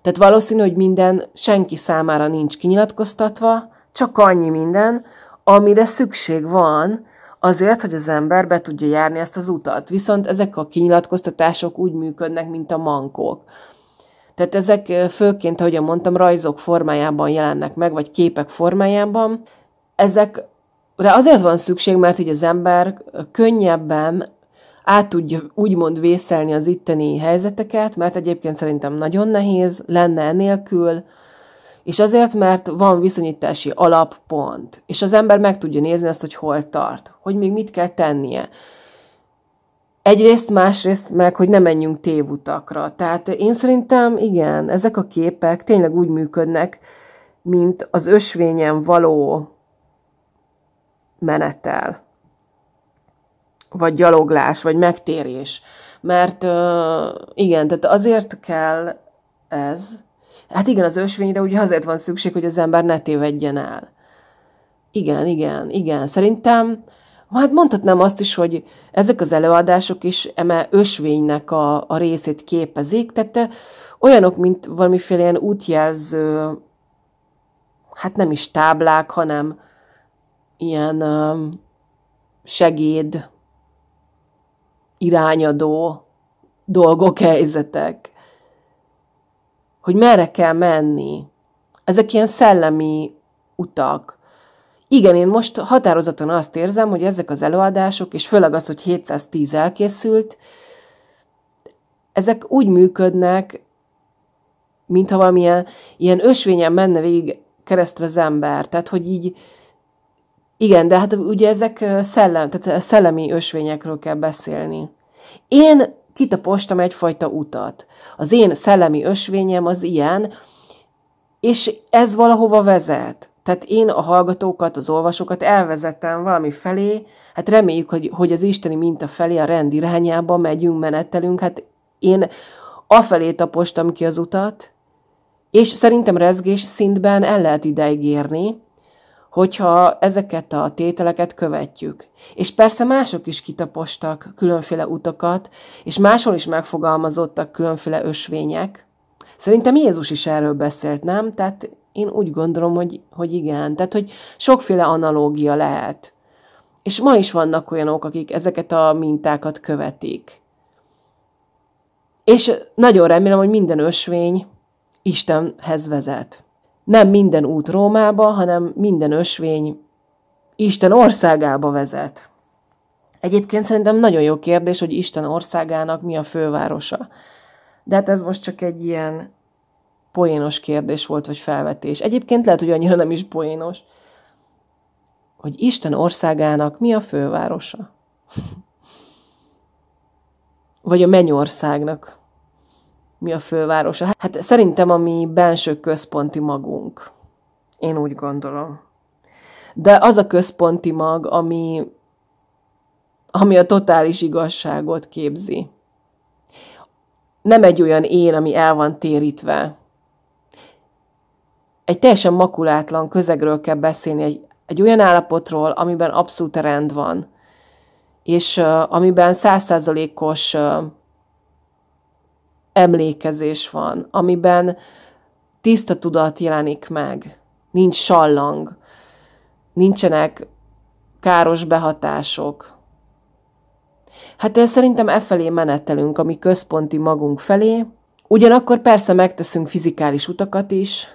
tehát valószínű, hogy minden senki számára nincs kinyilatkoztatva, csak annyi minden, amire szükség van azért, hogy az ember be tudja járni ezt az utat. Viszont ezek a kinyilatkoztatások úgy működnek, mint a mankók. Tehát ezek főként, ahogy mondtam, rajzok formájában jelennek meg, vagy képek formájában. Ezekre azért van szükség, mert így az ember könnyebben át tudja úgymond vészelni az itteni helyzeteket, mert egyébként szerintem nagyon nehéz lenne enélkül, és azért, mert van viszonyítási alappont, és az ember meg tudja nézni azt, hogy hol tart, hogy még mit kell tennie. Egyrészt, másrészt meg, hogy ne menjünk tévutakra. Tehát én szerintem, igen, ezek a képek tényleg úgy működnek, mint az ösvényen való menetel vagy gyaloglás, vagy megtérés. Mert igen, tehát azért kell ez. Hát igen, az ösvényre ugye azért van szükség, hogy az ember ne tévedjen el. Igen, igen, igen. Szerintem, hát mondhatnám azt is, hogy ezek az előadások is eme ösvénynek a, a részét képezik, tehát olyanok, mint valamiféle ilyen útjelző, hát nem is táblák, hanem ilyen segéd irányadó dolgok, helyzetek, hogy merre kell menni. Ezek ilyen szellemi utak. Igen, én most határozottan azt érzem, hogy ezek az előadások, és főleg az, hogy 710 elkészült, ezek úgy működnek, mintha valamilyen ilyen ösvényen menne végig keresztve az ember. Tehát, hogy így, igen, de hát ugye ezek szellem, tehát szellemi ösvényekről kell beszélni. Én kitapostam egyfajta utat. Az én szellemi ösvényem az ilyen, és ez valahova vezet. Tehát én a hallgatókat, az olvasókat elvezettem valami felé, hát reméljük, hogy, hogy az isteni minta felé a rend irányába megyünk, menetelünk, hát én afelé tapostam ki az utat, és szerintem rezgés szintben el lehet ideig érni, hogyha ezeket a tételeket követjük. És persze mások is kitapostak különféle utakat, és máshol is megfogalmazottak különféle ösvények. Szerintem Jézus is erről beszélt, nem? Tehát én úgy gondolom, hogy, hogy igen. Tehát, hogy sokféle analógia lehet. És ma is vannak olyanok, akik ezeket a mintákat követik. És nagyon remélem, hogy minden ösvény Istenhez vezet nem minden út Rómába, hanem minden ösvény Isten országába vezet. Egyébként szerintem nagyon jó kérdés, hogy Isten országának mi a fővárosa. De hát ez most csak egy ilyen poénos kérdés volt, vagy felvetés. Egyébként lehet, hogy annyira nem is poénos, hogy Isten országának mi a fővárosa. Vagy a mennyországnak mi a fővárosa. Hát szerintem a mi belső központi magunk. Én úgy gondolom. De az a központi mag, ami, ami a totális igazságot képzi. Nem egy olyan én, ami el van térítve. Egy teljesen makulátlan közegről kell beszélni, egy, egy olyan állapotról, amiben abszolút rend van, és uh, amiben százszázalékos uh, emlékezés van, amiben tiszta tudat jelenik meg, nincs sallang, nincsenek káros behatások. Hát szerintem e felé menetelünk, ami központi magunk felé. Ugyanakkor persze megteszünk fizikális utakat is,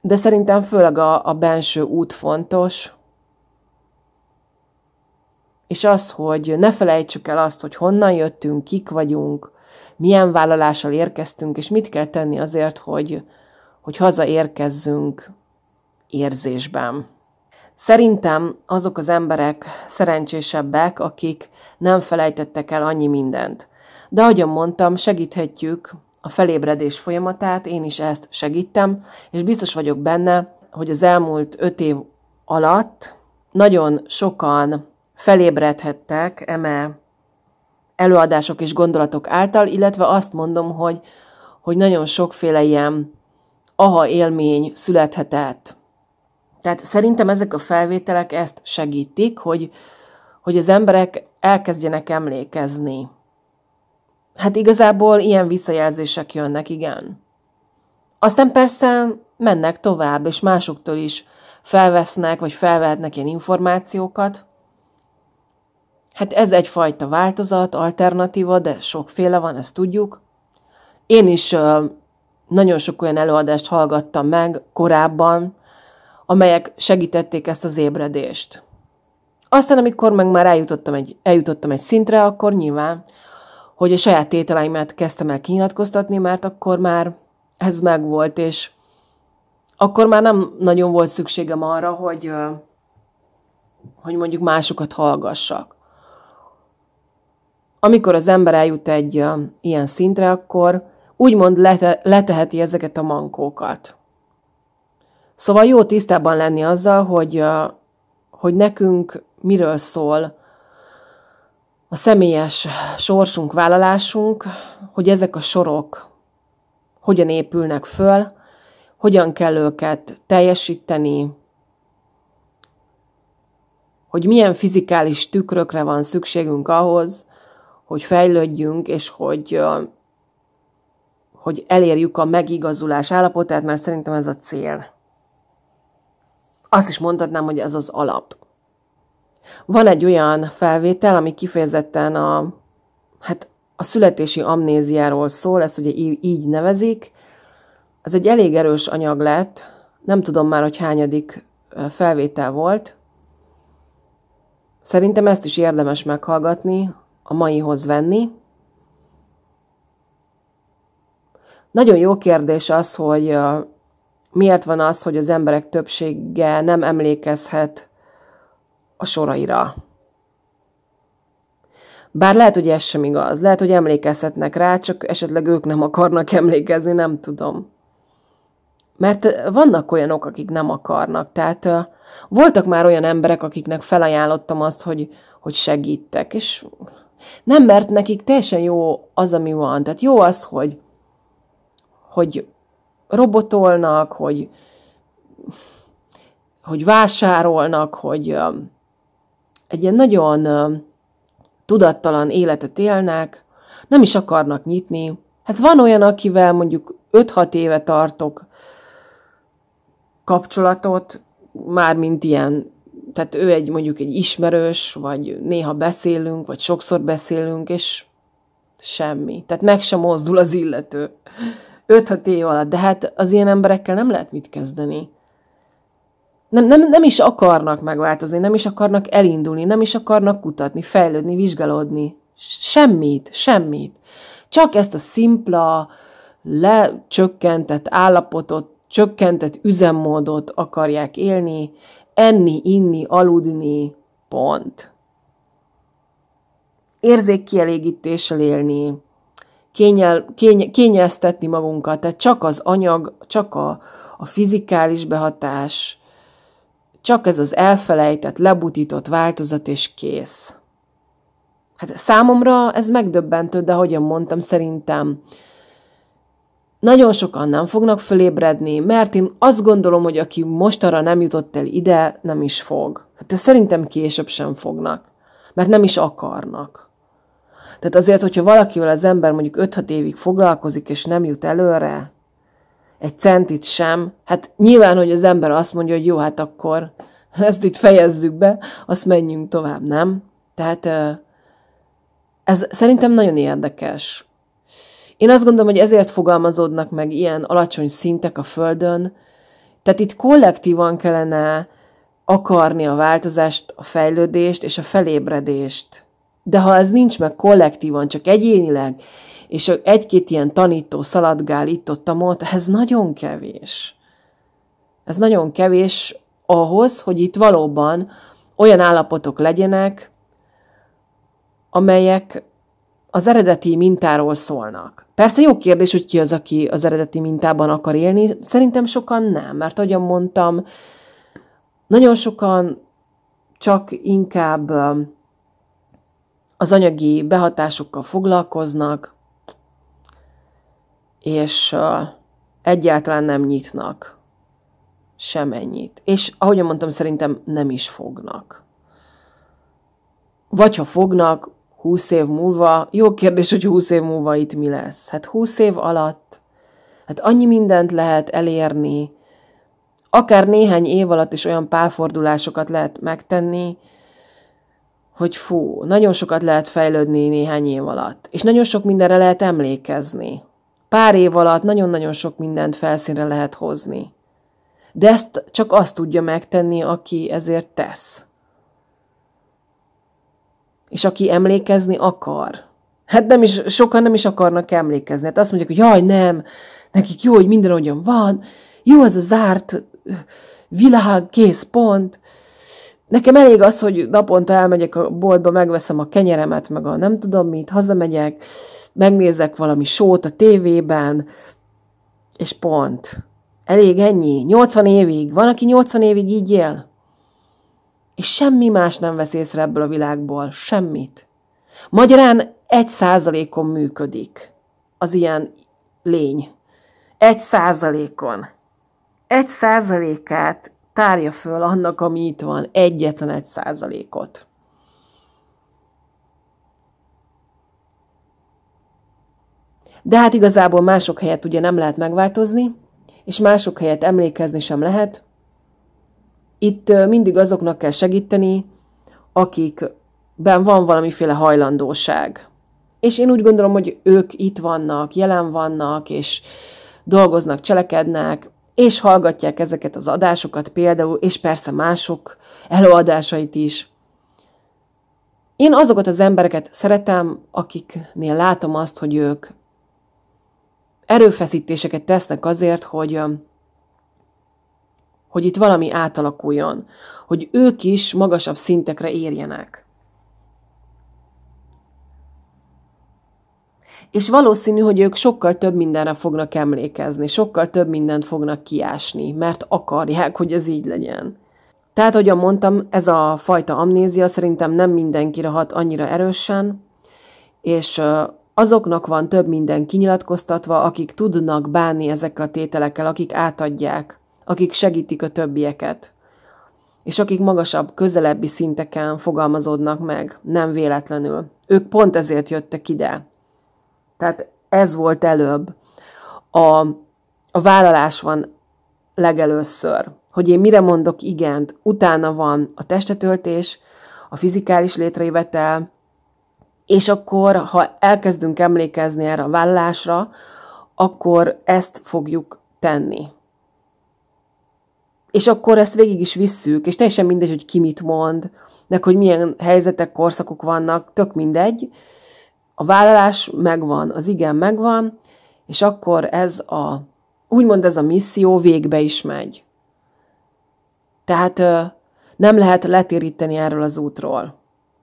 de szerintem főleg a, a benső út fontos, és az, hogy ne felejtsük el azt, hogy honnan jöttünk, kik vagyunk, milyen vállalással érkeztünk, és mit kell tenni azért, hogy, hogy hazaérkezzünk érzésben. Szerintem azok az emberek szerencsésebbek, akik nem felejtettek el annyi mindent. De ahogyan mondtam, segíthetjük a felébredés folyamatát, én is ezt segítem, és biztos vagyok benne, hogy az elmúlt öt év alatt nagyon sokan felébredhettek eme előadások és gondolatok által, illetve azt mondom, hogy, hogy nagyon sokféle ilyen aha élmény születhetett. Tehát szerintem ezek a felvételek ezt segítik, hogy, hogy az emberek elkezdjenek emlékezni. Hát igazából ilyen visszajelzések jönnek, igen. Aztán persze mennek tovább, és másoktól is felvesznek, vagy felvehetnek ilyen információkat, Hát ez egyfajta változat, alternatíva, de sokféle van, ezt tudjuk. Én is ö, nagyon sok olyan előadást hallgattam meg korábban, amelyek segítették ezt az ébredést. Aztán, amikor meg már eljutottam egy, eljutottam egy szintre, akkor nyilván, hogy a saját tételeimet kezdtem el kinyilatkoztatni, mert akkor már ez megvolt, és akkor már nem nagyon volt szükségem arra, hogy, hogy mondjuk másokat hallgassak amikor az ember eljut egy uh, ilyen szintre, akkor úgymond lete- leteheti ezeket a mankókat. Szóval jó tisztában lenni azzal, hogy, uh, hogy nekünk miről szól a személyes sorsunk, vállalásunk, hogy ezek a sorok hogyan épülnek föl, hogyan kell őket teljesíteni, hogy milyen fizikális tükrökre van szükségünk ahhoz, hogy fejlődjünk, és hogy, hogy elérjük a megigazulás állapotát, mert szerintem ez a cél. Azt is mondhatnám, hogy ez az alap. Van egy olyan felvétel, ami kifejezetten a, hát a születési amnéziáról szól, ezt ugye így, nevezik. Ez egy elég erős anyag lett, nem tudom már, hogy hányadik felvétel volt. Szerintem ezt is érdemes meghallgatni, a maihoz venni. Nagyon jó kérdés az, hogy miért van az, hogy az emberek többsége nem emlékezhet a soraira. Bár lehet, hogy ez sem igaz, lehet, hogy emlékezhetnek rá, csak esetleg ők nem akarnak emlékezni, nem tudom. Mert vannak olyanok, akik nem akarnak, tehát voltak már olyan emberek, akiknek felajánlottam azt, hogy, hogy segítek, és nem, mert nekik teljesen jó az, ami van. Tehát jó az, hogy, hogy robotolnak, hogy, hogy vásárolnak, hogy um, egy ilyen nagyon um, tudattalan életet élnek, nem is akarnak nyitni. Hát van olyan, akivel mondjuk 5-6 éve tartok kapcsolatot, mármint ilyen tehát ő egy mondjuk egy ismerős, vagy néha beszélünk, vagy sokszor beszélünk, és semmi. Tehát meg sem mozdul az illető. 5-6 év alatt, de hát az ilyen emberekkel nem lehet mit kezdeni. Nem, nem, nem is akarnak megváltozni, nem is akarnak elindulni, nem is akarnak kutatni, fejlődni, vizsgálódni. Semmit, semmit. Csak ezt a szimpla, lecsökkentett állapotot, csökkentett üzemmódot akarják élni, enni, inni, aludni, pont. Érzékkielégítéssel élni, kényel, kény, kényeztetni magunkat, tehát csak az anyag, csak a, a fizikális behatás, csak ez az elfelejtett, lebutított változat, és kész. Hát számomra ez megdöbbentő, de ahogyan mondtam, szerintem nagyon sokan nem fognak fölébredni, mert én azt gondolom, hogy aki most arra nem jutott el ide, nem is fog. Hát de szerintem később sem fognak, mert nem is akarnak. Tehát azért, hogyha valakivel az ember mondjuk 5-6 évig foglalkozik, és nem jut előre, egy centit sem, hát nyilván, hogy az ember azt mondja, hogy jó, hát akkor (laughs) ezt itt fejezzük be, azt menjünk tovább, nem? Tehát ez szerintem nagyon érdekes, én azt gondolom, hogy ezért fogalmazódnak meg ilyen alacsony szintek a Földön. Tehát itt kollektívan kellene akarni a változást, a fejlődést és a felébredést. De ha ez nincs meg kollektívan, csak egyénileg, és egy-két ilyen tanító szaladgál itt-ott-amott, ez nagyon kevés. Ez nagyon kevés ahhoz, hogy itt valóban olyan állapotok legyenek, amelyek az eredeti mintáról szólnak. Persze jó kérdés, hogy ki az, aki az eredeti mintában akar élni. Szerintem sokan nem, mert ahogyan mondtam, nagyon sokan csak inkább az anyagi behatásokkal foglalkoznak, és egyáltalán nem nyitnak semennyit. És ahogy mondtam, szerintem nem is fognak. Vagy ha fognak, 20 év múlva, jó kérdés, hogy 20 év múlva itt mi lesz. Hát 20 év alatt, hát annyi mindent lehet elérni, akár néhány év alatt is olyan pálfordulásokat lehet megtenni, hogy fú, nagyon sokat lehet fejlődni néhány év alatt, és nagyon sok mindenre lehet emlékezni. Pár év alatt nagyon-nagyon sok mindent felszínre lehet hozni. De ezt csak azt tudja megtenni, aki ezért tesz és aki emlékezni akar. Hát nem is, sokan nem is akarnak emlékezni. Hát azt mondják, hogy jaj, nem, nekik jó, hogy minden olyan van, jó az a zárt világ, kész, pont. Nekem elég az, hogy naponta elmegyek a boltba, megveszem a kenyeremet, meg a nem tudom mit, hazamegyek, megnézek valami sót a tévében, és pont. Elég ennyi. 80 évig. Van, aki 80 évig így él? És semmi más nem vesz észre ebből a világból, semmit. Magyarán egy százalékon működik az ilyen lény. Egy százalékon. Egy százalékát tárja föl annak, ami itt van, egyetlen egy százalékot. De hát igazából mások helyet ugye nem lehet megváltozni, és mások helyet emlékezni sem lehet, itt mindig azoknak kell segíteni, akikben van valamiféle hajlandóság. És én úgy gondolom, hogy ők itt vannak, jelen vannak, és dolgoznak, cselekednek, és hallgatják ezeket az adásokat például, és persze mások előadásait is. Én azokat az embereket szeretem, akiknél látom azt, hogy ők erőfeszítéseket tesznek azért, hogy hogy itt valami átalakuljon, hogy ők is magasabb szintekre érjenek. És valószínű, hogy ők sokkal több mindenre fognak emlékezni, sokkal több mindent fognak kiásni, mert akarják, hogy ez így legyen. Tehát, ahogyan mondtam, ez a fajta amnézia szerintem nem mindenkire hat annyira erősen, és azoknak van több minden kinyilatkoztatva, akik tudnak bánni ezekkel a tételekkel, akik átadják akik segítik a többieket, és akik magasabb, közelebbi szinteken fogalmazódnak meg, nem véletlenül. Ők pont ezért jöttek ide. Tehát ez volt előbb. A, a vállalás van legelőször, hogy én mire mondok igent, utána van a testetöltés, a fizikális létrejövetel, és akkor, ha elkezdünk emlékezni erre a vállásra, akkor ezt fogjuk tenni és akkor ezt végig is visszük, és teljesen mindegy, hogy ki mit mond, meg hogy milyen helyzetek, korszakok vannak, tök mindegy. A vállalás megvan, az igen megvan, és akkor ez a, úgymond ez a misszió végbe is megy. Tehát nem lehet letéríteni erről az útról,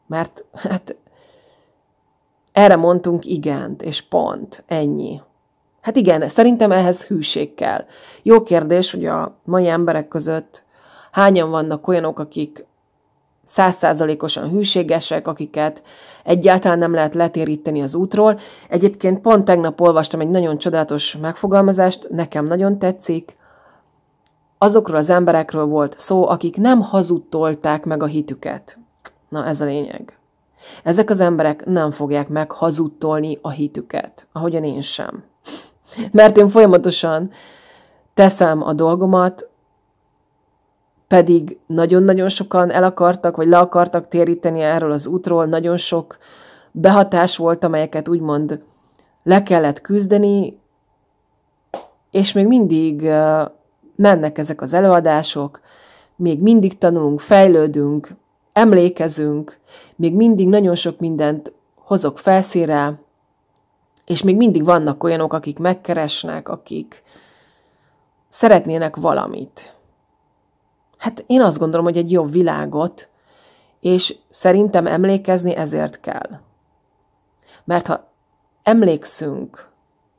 mert hát erre mondtunk igent, és pont, ennyi. Hát igen, szerintem ehhez hűség kell. Jó kérdés, hogy a mai emberek között hányan vannak olyanok, akik százszázalékosan hűségesek, akiket egyáltalán nem lehet letéríteni az útról. Egyébként pont tegnap olvastam egy nagyon csodálatos megfogalmazást, nekem nagyon tetszik. Azokról az emberekről volt szó, akik nem hazudtolták meg a hitüket. Na ez a lényeg. Ezek az emberek nem fogják meg hazudtolni a hitüket, ahogyan én sem. Mert én folyamatosan teszem a dolgomat, pedig nagyon-nagyon sokan el akartak, vagy le akartak téríteni erről az útról, nagyon sok behatás volt, amelyeket úgymond le kellett küzdeni, és még mindig mennek ezek az előadások, még mindig tanulunk, fejlődünk, emlékezünk, még mindig nagyon sok mindent hozok felszére, és még mindig vannak olyanok, akik megkeresnek, akik szeretnének valamit. Hát én azt gondolom, hogy egy jobb világot, és szerintem emlékezni ezért kell. Mert ha emlékszünk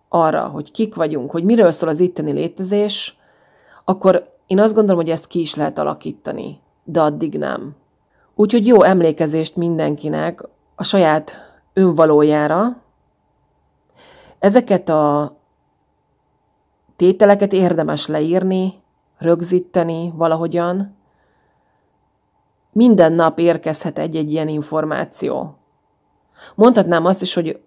arra, hogy kik vagyunk, hogy miről szól az itteni létezés, akkor én azt gondolom, hogy ezt ki is lehet alakítani, de addig nem. Úgyhogy jó emlékezést mindenkinek a saját önvalójára, Ezeket a tételeket érdemes leírni, rögzíteni valahogyan. Minden nap érkezhet egy-egy ilyen információ. Mondhatnám azt is, hogy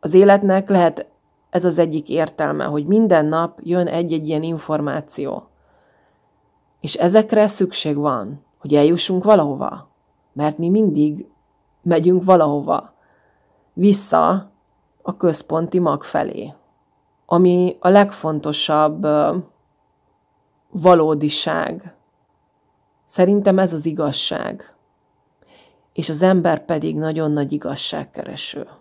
az életnek lehet ez az egyik értelme, hogy minden nap jön egy-egy ilyen információ. És ezekre szükség van, hogy eljussunk valahova. Mert mi mindig megyünk valahova. Vissza a központi mag felé, ami a legfontosabb valódiság. Szerintem ez az igazság, és az ember pedig nagyon nagy igazságkereső.